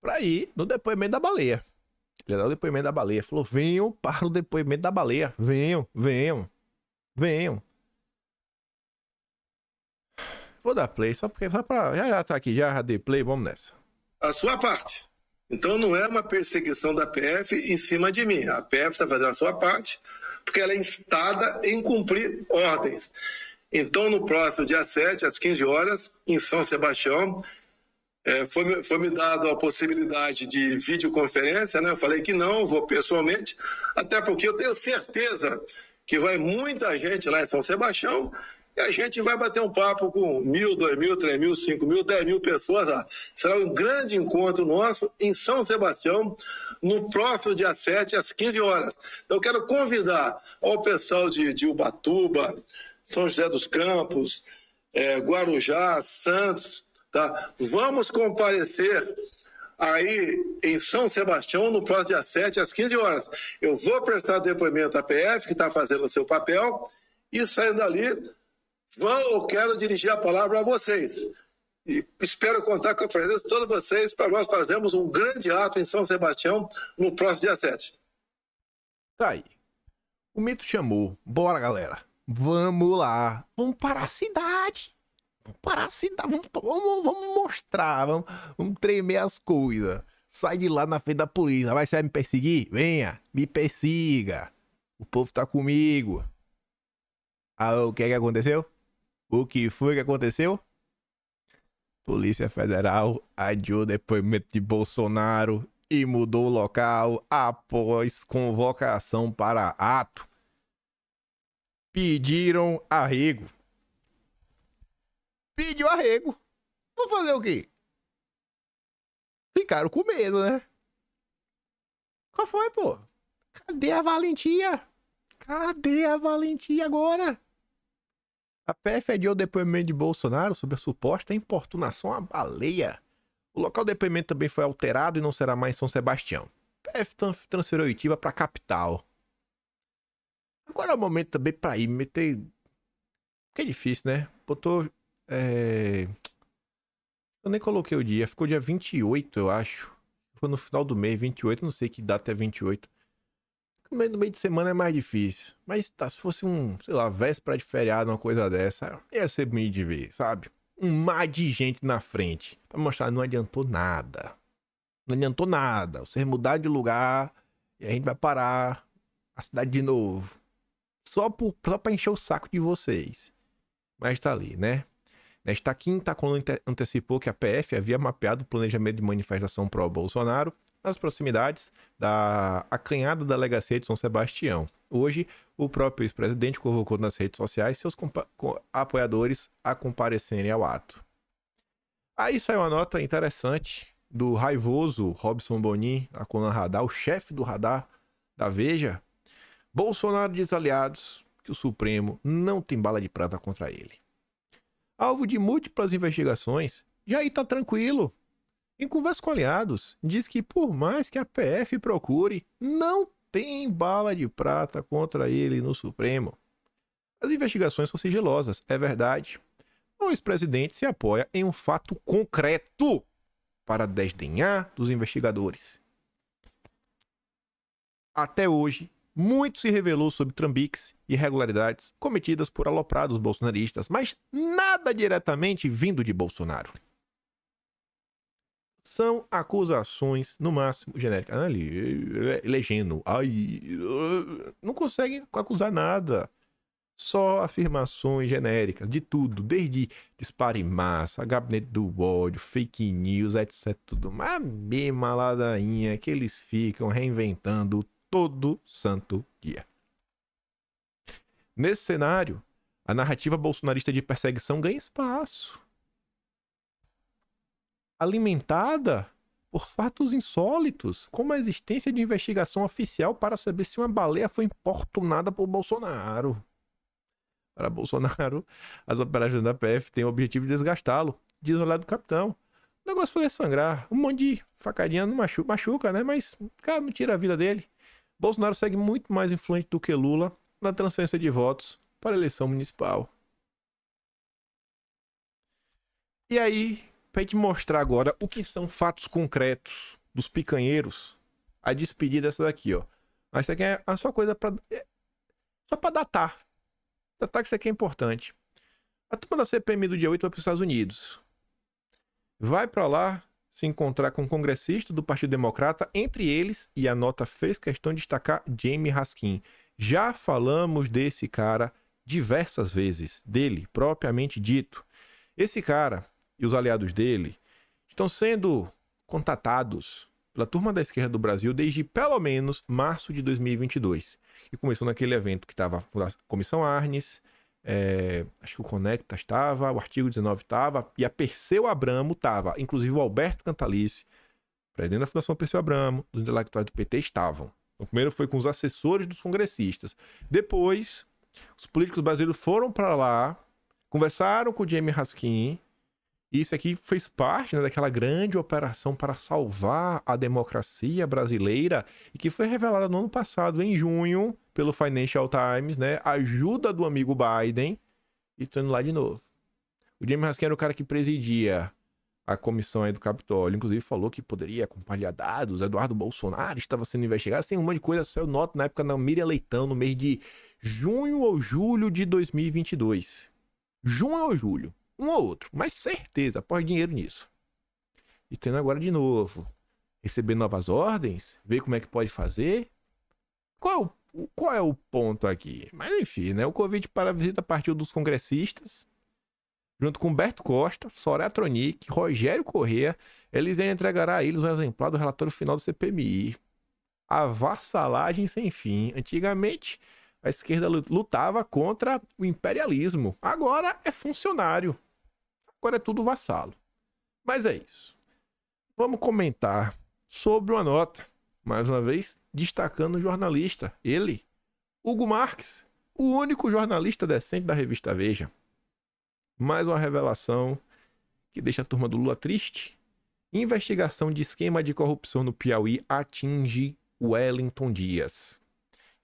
para ir no depoimento da baleia. Ele dá o depoimento da baleia. Falou: venham para o depoimento da baleia. Venham, venham, venham vou dar play, só porque pra, já, já tá aqui, já dei play, vamos nessa. A sua parte. Então não é uma perseguição da PF em cima de mim. A PF está fazendo a sua parte, porque ela é instada em cumprir ordens. Então, no próximo dia 7, às 15 horas, em São Sebastião, é, foi, foi me dado a possibilidade de videoconferência, né? Eu falei que não, vou pessoalmente, até porque eu tenho certeza que vai muita gente lá em São Sebastião e a gente vai bater um papo com mil, dois mil, três mil, cinco mil, dez mil pessoas. Lá. Será um grande encontro nosso em São Sebastião, no próximo dia 7, às 15 horas. Então, eu quero convidar o pessoal de, de Ubatuba, São José dos Campos, é, Guarujá, Santos. Tá? Vamos comparecer aí em São Sebastião, no próximo dia 7, às 15 horas. Eu vou prestar depoimento à PF, que está fazendo o seu papel, e saindo dali, Vão, eu quero dirigir a palavra a vocês. E espero contar com a presença de todos vocês para nós fazermos um grande ato em São Sebastião no próximo dia 7. Tá aí. O mito chamou. Bora, galera. Vamos lá. Vamos para a cidade. Vamos para a cidade. Vamos, vamos, vamos mostrar. Vamos, vamos tremer as coisas. Sai de lá na frente da polícia. Vai, você vai me perseguir? Venha, me persiga. O povo tá comigo. Ah, o que é que aconteceu? O que foi que aconteceu? Polícia Federal adiou depoimento de Bolsonaro e mudou o local após convocação para ato. Pediram arrego. Pediu arrego. Vou fazer o quê? Ficaram com medo, né? Qual foi, pô? Cadê a valentia? Cadê a valentia agora? A PF adiou o depoimento de Bolsonaro sobre a suposta importunação à baleia. O local do depoimento também foi alterado e não será mais São Sebastião. A PF transferiu Itiba para a capital. Agora é o momento também para ir meter. Que é difícil, né? Botou. É... Eu nem coloquei o dia, ficou dia 28, eu acho. Foi no final do mês, 28, não sei que data é 28. No meio de semana é mais difícil. Mas tá, se fosse um, sei lá, véspera de feriado, uma coisa dessa, ia ser bem de ver, sabe? Um mar de gente na frente. Pra mostrar, não adiantou nada. Não adiantou nada. Vocês mudar de lugar e a gente vai parar a cidade de novo. Só, por, só pra encher o saco de vocês. Mas tá ali, né? Nesta quinta, quando antecipou que a PF havia mapeado o planejamento de manifestação pró-Bolsonaro nas proximidades da acanhada da legacia de São Sebastião. Hoje, o próprio ex-presidente convocou nas redes sociais seus apoiadores a comparecerem ao ato. Aí saiu uma nota interessante do raivoso Robson Bonin, a coluna Radar, o chefe do radar da Veja. Bolsonaro diz aliados que o Supremo não tem bala de prata contra ele. Alvo de múltiplas investigações, já tá tranquilo, em conversa com aliados, diz que por mais que a PF procure, não tem bala de prata contra ele no Supremo. As investigações são sigilosas, é verdade. O ex-presidente se apoia em um fato concreto para desdenhar dos investigadores. Até hoje, muito se revelou sobre trambiques e irregularidades cometidas por aloprados bolsonaristas, mas nada diretamente vindo de Bolsonaro são acusações, no máximo, genéricas. Ah, legendo, ele é, é Ai, não conseguem acusar nada. Só afirmações genéricas de tudo, desde disparo em massa, gabinete do ódio, fake news, etc. Tudo. A mesma ladainha que eles ficam reinventando todo santo dia. Nesse cenário, a narrativa bolsonarista de perseguição ganha espaço alimentada por fatos insólitos, como a existência de investigação oficial para saber se uma baleia foi importunada por Bolsonaro. Para Bolsonaro, as operações da PF têm o objetivo de desgastá-lo, diz o olhar do capitão. O negócio foi sangrar, um monte de facadinha não machuca, machuca, né? Mas, cara, não tira a vida dele. Bolsonaro segue muito mais influente do que Lula na transferência de votos para a eleição municipal. E aí, pra gente mostrar agora o que são fatos concretos dos picanheiros, a despedida dessa daqui, ó. Mas isso aqui é a sua coisa para é, Só para datar. Datar que isso aqui é importante. A turma da CPM do dia 8 vai para os Estados Unidos. Vai para lá se encontrar com um congressista do Partido Democrata, entre eles, e a nota fez questão de destacar Jamie Raskin. Já falamos desse cara diversas vezes, dele propriamente dito. Esse cara e os aliados dele estão sendo contatados pela turma da esquerda do Brasil desde pelo menos março de 2022. E começou naquele evento que estava a Comissão Arnes, é, acho que o Conecta estava, o artigo 19 estava, e a Perseu Abramo estava. Inclusive o Alberto Cantalice, presidente da Fundação Perseu Abramo, os intelectuais do PT estavam. Então, o primeiro foi com os assessores dos congressistas. Depois, os políticos brasileiros foram para lá, conversaram com o Jamie Raskin, e isso aqui fez parte né, daquela grande operação para salvar a democracia brasileira e que foi revelada no ano passado, em junho, pelo Financial Times, né? Ajuda do amigo Biden. E tô indo lá de novo. O Jimmy Raskin era o cara que presidia a comissão aí do Capitólio. Inclusive falou que poderia acompanhar dados. Eduardo Bolsonaro estava sendo investigado. Assim, um monte de coisa. Saiu nota na época na Miriam Leitão, no mês de junho ou julho de 2022. Junho ou julho? Um ou outro, mas certeza, após dinheiro nisso. E tendo agora de novo. Receber novas ordens, ver como é que pode fazer. Qual, qual é o ponto aqui? Mas enfim, né? O convite para a visita partiu dos congressistas, junto com Humberto Costa, Soraya Tronic, Rogério Corrêa, eles entregará a eles um exemplar do relatório final do CPMI. A vassalagem sem fim. Antigamente, a esquerda lutava contra o imperialismo. Agora é funcionário agora é tudo vassalo. Mas é isso. Vamos comentar sobre uma nota, mais uma vez, destacando o jornalista, ele, Hugo Marques, o único jornalista decente da revista Veja. Mais uma revelação que deixa a turma do Lula triste. Investigação de esquema de corrupção no Piauí atinge Wellington Dias.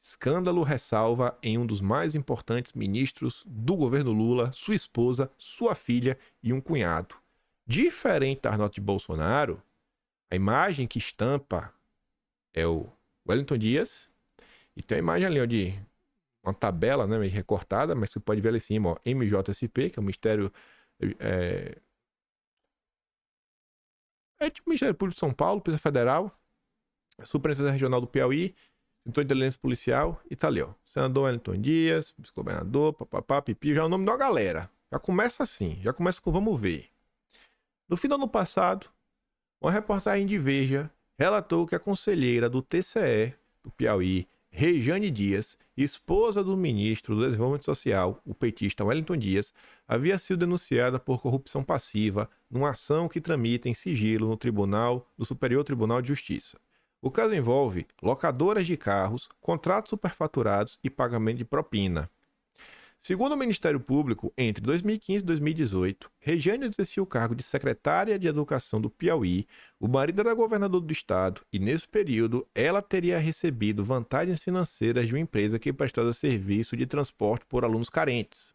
Escândalo ressalva em um dos mais importantes ministros do governo Lula, sua esposa, sua filha e um cunhado. Diferente da nota de Bolsonaro, a imagem que estampa é o Wellington Dias e tem a imagem ali ó, de uma tabela né, meio recortada, mas você pode ver ali em cima, ó, MJSP, que é o Ministério. É, é tipo Ministério Público de São Paulo, Polícia Federal, Superintendência Regional do Piauí Escritor de inteligência policial e tá ali, ó. Senador Wellington Dias, vice-governador, papapá, pipi, já é o nome da galera. Já começa assim, já começa com vamos ver. No fim do ano passado, uma reportagem de Veja relatou que a conselheira do TCE do Piauí, Rejane Dias, esposa do ministro do Desenvolvimento Social, o petista Wellington Dias, havia sido denunciada por corrupção passiva numa ação que tramita em sigilo no Tribunal, no Superior Tribunal de Justiça. O caso envolve locadoras de carros, contratos superfaturados e pagamento de propina. Segundo o Ministério Público, entre 2015 e 2018, Regiane exercia o cargo de secretária de Educação do Piauí, o marido era governador do estado e, nesse período, ela teria recebido vantagens financeiras de uma empresa que prestava serviço de transporte por alunos carentes.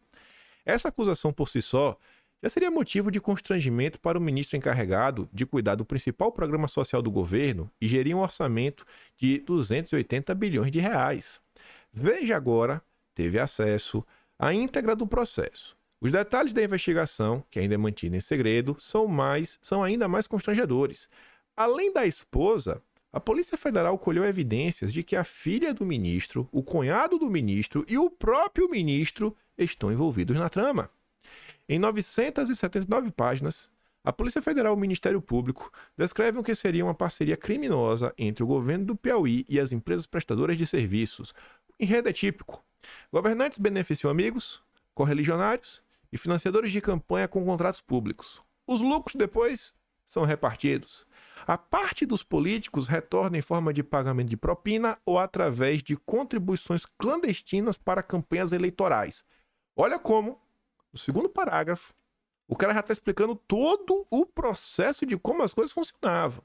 Essa acusação por si só já seria motivo de constrangimento para o ministro encarregado de cuidar do principal programa social do governo e gerir um orçamento de 280 bilhões de reais. Veja agora teve acesso à íntegra do processo. Os detalhes da investigação, que ainda é mantida em segredo, são mais são ainda mais constrangedores. Além da esposa, a Polícia Federal colheu evidências de que a filha do ministro, o cunhado do ministro e o próprio ministro estão envolvidos na trama. Em 979 páginas, a Polícia Federal e o Ministério Público descrevem o que seria uma parceria criminosa entre o governo do Piauí e as empresas prestadoras de serviços. Em rede é típico. Governantes beneficiam amigos, correligionários e financiadores de campanha com contratos públicos. Os lucros depois são repartidos. A parte dos políticos retorna em forma de pagamento de propina ou através de contribuições clandestinas para campanhas eleitorais. Olha como no segundo parágrafo, o cara já está explicando todo o processo de como as coisas funcionavam.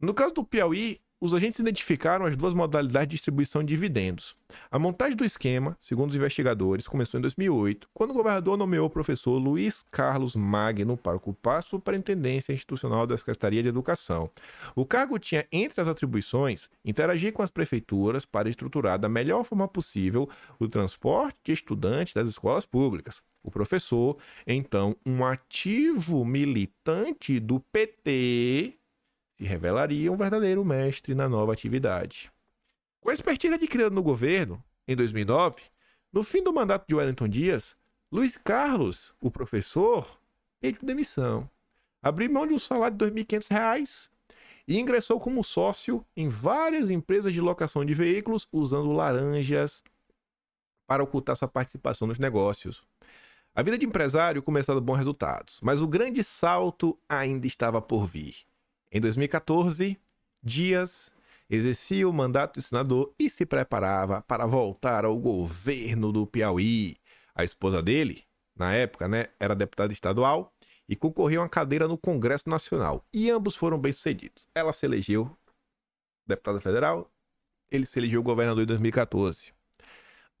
No caso do Piauí, os agentes identificaram as duas modalidades de distribuição de dividendos. A montagem do esquema, segundo os investigadores, começou em 2008, quando o governador nomeou o professor Luiz Carlos Magno para ocupar a Superintendência Institucional da Secretaria de Educação. O cargo tinha entre as atribuições interagir com as prefeituras para estruturar da melhor forma possível o transporte de estudantes das escolas públicas. O professor, então um ativo militante do PT, se revelaria um verdadeiro mestre na nova atividade. Com a expertise adquirida no governo, em 2009, no fim do mandato de Wellington Dias, Luiz Carlos, o professor, pediu demissão. Abriu mão de um salário de R$ 2.500 e ingressou como sócio em várias empresas de locação de veículos usando laranjas para ocultar sua participação nos negócios. A vida de empresário começou dar bons resultados, mas o grande salto ainda estava por vir. Em 2014, Dias exercia o mandato de senador e se preparava para voltar ao governo do Piauí. A esposa dele, na época, né, era deputada estadual e concorreu a uma cadeira no Congresso Nacional. E ambos foram bem-sucedidos. Ela se elegeu deputada federal, ele se elegeu governador em 2014.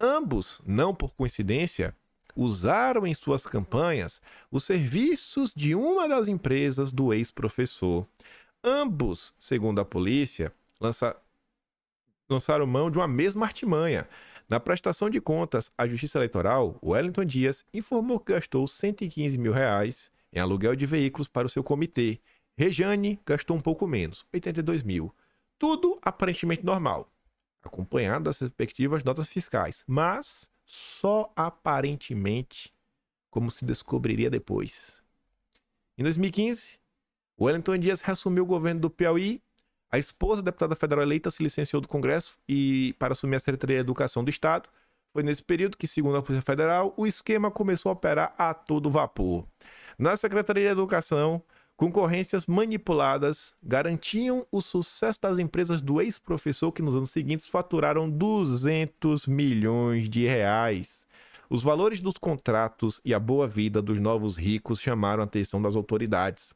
Ambos, não por coincidência, usaram em suas campanhas os serviços de uma das empresas do ex-professor. Ambos, segundo a polícia, lança... lançaram mão de uma mesma artimanha. Na prestação de contas à Justiça Eleitoral, Wellington Dias informou que gastou 115 mil reais em aluguel de veículos para o seu comitê. Rejane gastou um pouco menos, 82 mil. Tudo aparentemente normal, acompanhado das respectivas notas fiscais. Mas só aparentemente, como se descobriria depois. Em 2015, Wellington Dias reassumiu o governo do Piauí. A esposa da deputada federal eleita se licenciou do Congresso e para assumir a Secretaria de Educação do Estado. Foi nesse período que, segundo a Polícia Federal, o esquema começou a operar a todo vapor. Na Secretaria de Educação, Concorrências manipuladas garantiam o sucesso das empresas do ex-professor que nos anos seguintes faturaram 200 milhões de reais. Os valores dos contratos e a boa vida dos novos ricos chamaram a atenção das autoridades.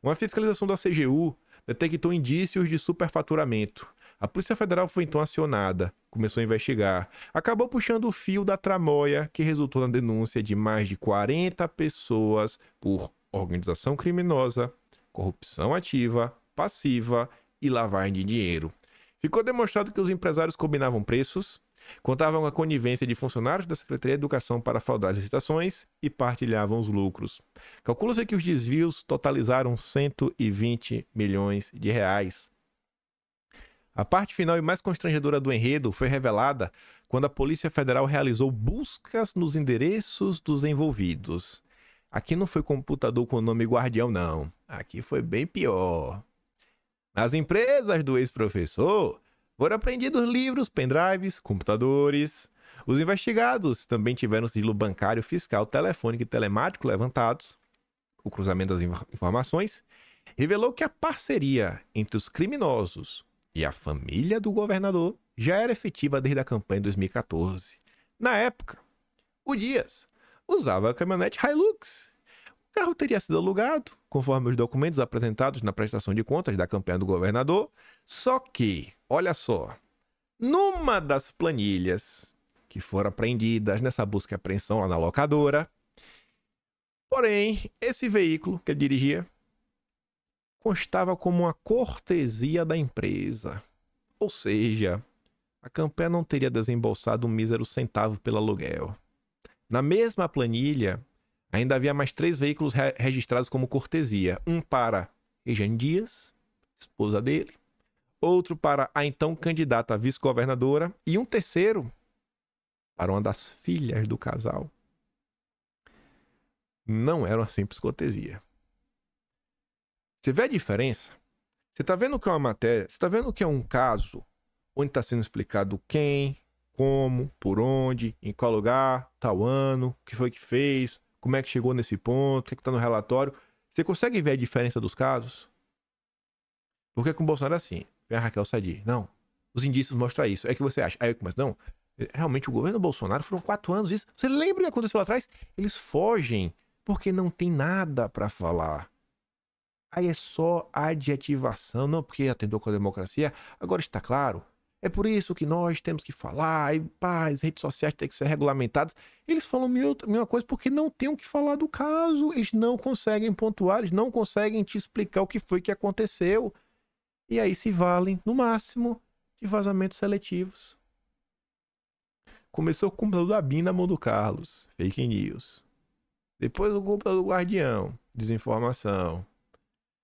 Uma fiscalização da CGU detectou indícios de superfaturamento. A Polícia Federal foi então acionada, começou a investigar, acabou puxando o fio da tramóia que resultou na denúncia de mais de 40 pessoas por organização criminosa, corrupção ativa, passiva e lavagem de dinheiro. Ficou demonstrado que os empresários combinavam preços, contavam com a conivência de funcionários da Secretaria de Educação para fraudar licitações e partilhavam os lucros. Calcula-se que os desvios totalizaram 120 milhões de reais. A parte final e mais constrangedora do enredo foi revelada quando a Polícia Federal realizou buscas nos endereços dos envolvidos. Aqui não foi computador com o nome Guardião, não. Aqui foi bem pior. Nas empresas do ex-professor, foram apreendidos livros, pendrives, computadores. Os investigados também tiveram sigilo bancário, fiscal, telefônico e telemático levantados. O cruzamento das informações revelou que a parceria entre os criminosos e a família do governador já era efetiva desde a campanha de 2014. Na época, o Dias usava a caminhonete Hilux. O carro teria sido alugado, conforme os documentos apresentados na prestação de contas da campanha do governador. Só que, olha só, numa das planilhas que foram apreendidas nessa busca e apreensão lá na locadora, porém, esse veículo que ele dirigia constava como uma cortesia da empresa. Ou seja, a campanha não teria desembolsado um mísero centavo pelo aluguel. Na mesma planilha, ainda havia mais três veículos re registrados como cortesia: um para Regiane Dias, esposa dele, outro para a então candidata vice-governadora e um terceiro para uma das filhas do casal. Não era uma simples cortesia. Você vê a diferença? Você está vendo que é uma matéria, você está vendo que é um caso onde está sendo explicado quem, como, por onde, em qual lugar, tal ano, o que foi que fez, como é que chegou nesse ponto, o que é está no relatório. Você consegue ver a diferença dos casos? Porque com o Bolsonaro é assim, vem a Raquel Sadi, não, os indícios mostram isso, é que você acha. Aí eu não, realmente o governo Bolsonaro foram quatro anos isso. Você lembra o que aconteceu lá atrás? Eles fogem porque não tem nada para falar. Aí é só adjetivação, não porque atendeu com a democracia. Agora está claro, é por isso que nós temos que falar, e pá, as redes sociais têm que ser regulamentadas. Eles falam a mesma coisa porque não tem o que falar do caso, eles não conseguem pontuar, eles não conseguem te explicar o que foi que aconteceu. E aí se valem, no máximo, de vazamentos seletivos. Começou com o computador da BIM na mão do Carlos, fake news. Depois o computador do Guardião, desinformação.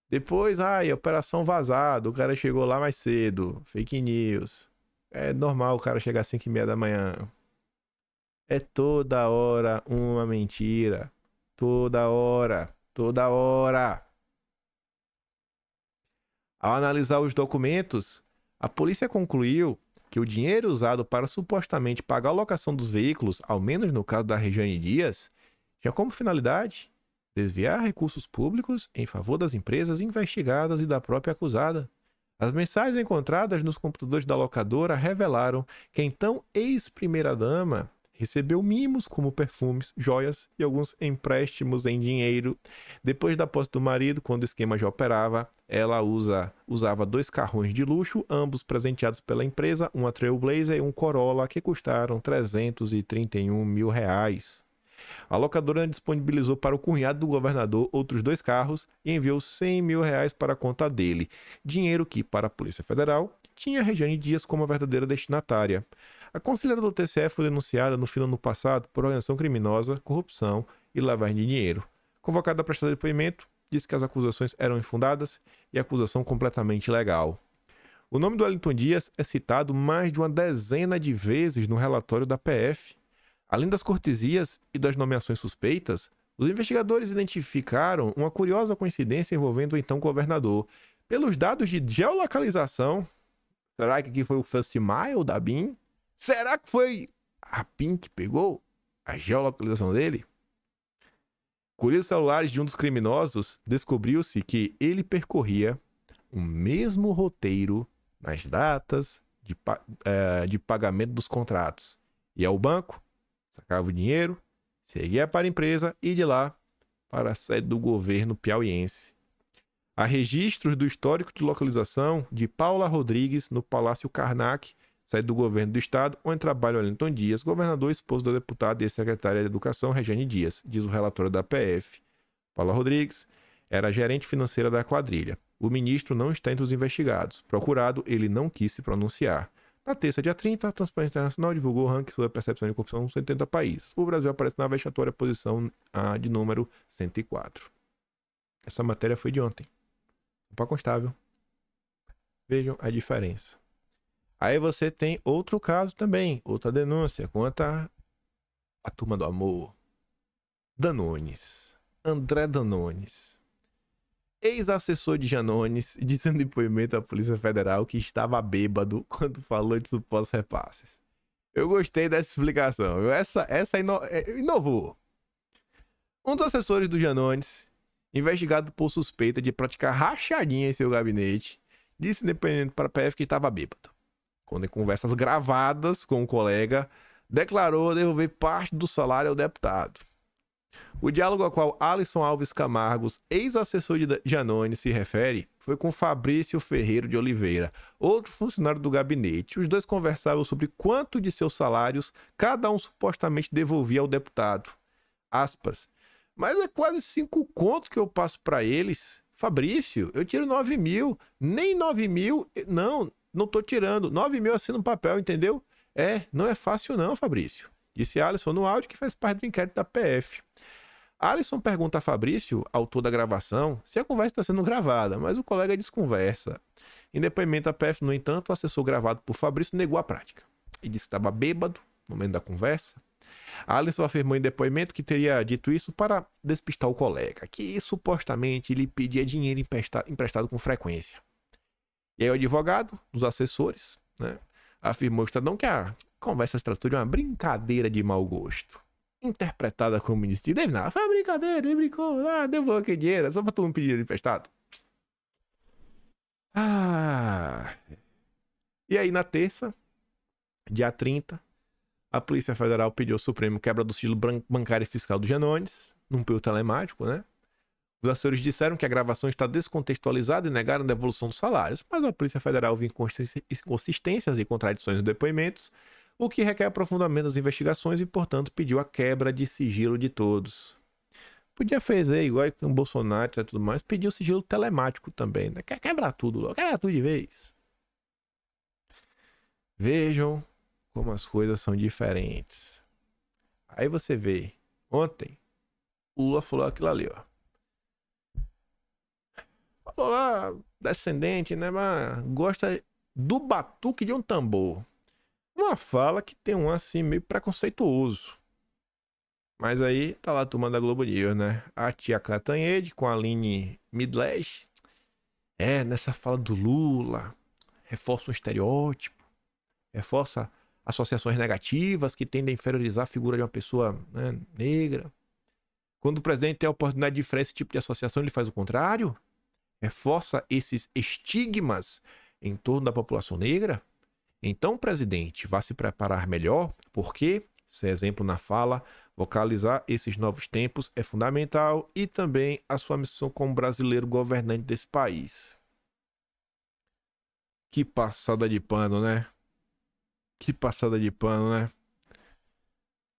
Depois, ai, operação vazada. o cara chegou lá mais cedo, fake news. É normal o cara chegar às 5 e meia da manhã. É toda hora uma mentira. Toda hora. Toda hora. Ao analisar os documentos, a polícia concluiu que o dinheiro usado para supostamente pagar a locação dos veículos, ao menos no caso da Regiane Dias, tinha como finalidade desviar recursos públicos em favor das empresas investigadas e da própria acusada. As mensagens encontradas nos computadores da locadora revelaram que a então ex-primeira-dama recebeu mimos como perfumes, joias e alguns empréstimos em dinheiro. Depois da posse do marido, quando o esquema já operava, ela usa, usava dois carrões de luxo, ambos presenteados pela empresa, uma Trailblazer e um Corolla, que custaram 331 mil reais. A locadora disponibilizou para o cunhado do governador outros dois carros e enviou 100 mil reais para a conta dele, dinheiro que, para a Polícia Federal, tinha Regiane Dias como a verdadeira destinatária. A conselheira do TCE foi denunciada no fim do ano passado por organização criminosa, corrupção e lavagem de dinheiro. Convocada a prestar depoimento, disse que as acusações eram infundadas e a acusação completamente ilegal. O nome do Wellington Dias é citado mais de uma dezena de vezes no relatório da PF Além das cortesias e das nomeações suspeitas, os investigadores identificaram uma curiosa coincidência envolvendo o então governador. Pelos dados de geolocalização, será que aqui foi o First Mile da BIM? Será que foi a PIN que pegou a geolocalização dele? Curiosos celulares de um dos criminosos, descobriu-se que ele percorria o mesmo roteiro nas datas de, uh, de pagamento dos contratos. E ao é banco, sacava o dinheiro, seguia para a empresa e de lá para a sede do governo piauiense. Há registros do histórico de localização de Paula Rodrigues no Palácio Karnak, sede do governo do estado, onde trabalha Wellington Dias, governador, esposo da deputada e secretária de Educação Regiane Dias, diz o relator da PF. Paula Rodrigues era gerente financeira da quadrilha. O ministro não está entre os investigados. Procurado, ele não quis se pronunciar. Na terça, dia 30, a Transparência Internacional divulgou o ranking sobre a percepção de corrupção em 70 países. O Brasil aparece na vexatória posição A ah, de número 104. Essa matéria foi de ontem. Para constável. Vejam a diferença. Aí você tem outro caso também, outra denúncia, quanto à a... turma do amor. Danones. André Danones ex-assessor de Janones, dizendo em depoimento à Polícia Federal que estava bêbado quando falou de supostos repasses. Eu gostei dessa explicação. Essa, essa ino é, inovou. Um dos assessores do Janones, investigado por suspeita de praticar rachadinha em seu gabinete, disse em depoimento para a PF que estava bêbado. Quando em conversas gravadas com um colega, declarou devolver parte do salário ao deputado. O diálogo ao qual Alisson Alves Camargos, ex-assessor de Janone, se refere foi com Fabrício Ferreiro de Oliveira, outro funcionário do gabinete. Os dois conversavam sobre quanto de seus salários cada um supostamente devolvia ao deputado. Aspas. Mas é quase cinco contos que eu passo para eles. Fabrício, eu tiro nove mil. Nem nove mil, eh, não, não tô tirando. Nove mil assim no papel, entendeu? É, não é fácil não, Fabrício. Disse Alisson no áudio que faz parte do inquérito da PF. Alisson pergunta a Fabrício, autor da gravação, se a conversa está sendo gravada, mas o colega desconversa. Em depoimento à PF, no entanto, o assessor gravado por Fabrício negou a prática e disse que estava bêbado no momento da conversa. Alisson afirmou em depoimento que teria dito isso para despistar o colega, que supostamente lhe pedia dinheiro emprestado com frequência. E aí o advogado, dos assessores, né, afirmou ao Estadão que a ah, conversa Tratura é uma brincadeira de mau gosto. Interpretada como ministro de David ah, Foi uma brincadeira, ele brincou. Ah, devolveu aquele dinheiro. Só pra todo mundo pedir dinheiro emprestado. Ah. E aí, na terça, dia 30, a Polícia Federal pediu ao Supremo quebra do sigilo bancário e fiscal do Janones, num pelo telemático, né? Os assessores disseram que a gravação está descontextualizada e negaram a devolução dos salários, mas a Polícia Federal viu inconsistências e contradições nos depoimentos, o que requer aprofundamento das investigações e, portanto, pediu a quebra de sigilo de todos. Podia fazer igual com o Bolsonaro e tudo mais, pediu sigilo telemático também, né? Quer quebrar tudo logo, quebrar tudo de vez. Vejam como as coisas são diferentes. Aí você vê, ontem, o Lula falou aquilo ali, ó. Falou lá, descendente, né? Mas gosta do batuque de um tambor uma fala que tem um assim meio preconceituoso. Mas aí tá lá a turma da Globo News, né? A tia Catanhede com a Aline Midlash. É, nessa fala do Lula, reforça um estereótipo, reforça associações negativas que tendem a inferiorizar a figura de uma pessoa né, negra. Quando o presidente tem a oportunidade de frear esse tipo de associação, ele faz o contrário? Reforça esses estigmas em torno da população negra? Então, presidente, vá se preparar melhor, porque, se é exemplo na fala, vocalizar esses novos tempos é fundamental e também a sua missão como brasileiro governante desse país. Que passada de pano, né? Que passada de pano, né?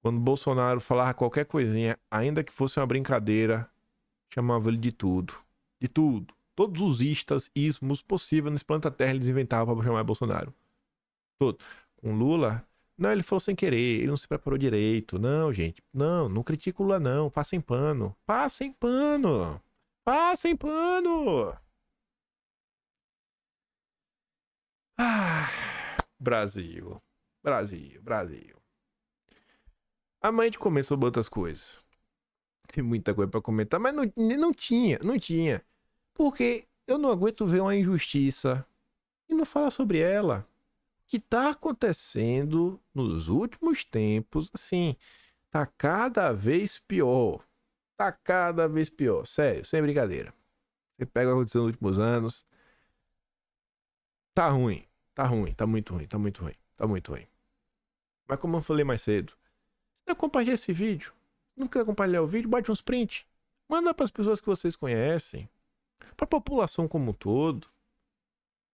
Quando Bolsonaro falava qualquer coisinha, ainda que fosse uma brincadeira, chamava ele de tudo. De tudo. Todos os istas, ismos possíveis nesse planeta Terra eles inventavam para chamar Bolsonaro todo. Com Lula, não, ele falou sem querer, ele não se preparou direito. Não, gente, não, não critica Lula, não. Passem pano. Passem pano. Passem pano. Ah, Brasil. Brasil, Brasil. Amanhã a gente começa sobre outras coisas. Tem muita coisa para comentar, mas não, não tinha, não tinha. Porque eu não aguento ver uma injustiça e não falar sobre ela que está acontecendo nos últimos tempos, assim, tá cada vez pior. Tá cada vez pior. Sério, sem brincadeira. Você pega o que aconteceu nos últimos anos. Tá ruim. Tá ruim. Tá muito ruim. Tá muito ruim. Tá muito ruim. Mas como eu falei mais cedo, se não compartilhar esse vídeo, não quer compartilhar o vídeo, bate uns print. Manda para as pessoas que vocês conhecem. Para a população como um todo.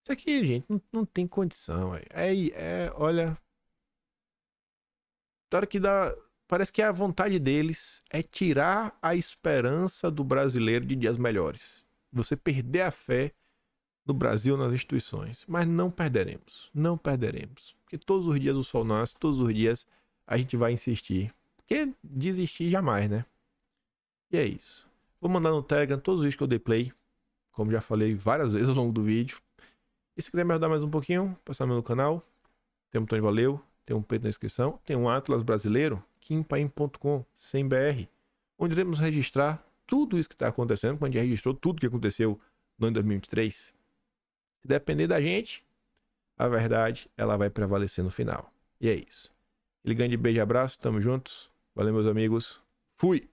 Isso aqui, gente, não, não tem condição. É, é, olha. Tá hora que dá. Parece que é a vontade deles é tirar a esperança do brasileiro de dias melhores. Você perder a fé no Brasil, nas instituições. Mas não perderemos. Não perderemos. Porque todos os dias o sol nasce, todos os dias a gente vai insistir. Porque desistir jamais, né? E é isso. Vou mandar no Telegram todos os vídeos que eu dei play. Como já falei várias vezes ao longo do vídeo. E se quiser me ajudar mais um pouquinho, passar no meu canal, tem um botão de valeu, tem um peito na inscrição, tem um Atlas brasileiro, kimpaim.com, sem BR, onde iremos registrar tudo isso que está acontecendo, quando a gente registrou tudo que aconteceu no ano 2023. Se depender da gente, a verdade ela vai prevalecer no final. E é isso. Ele grande beijo e abraço, tamo juntos. Valeu, meus amigos. Fui!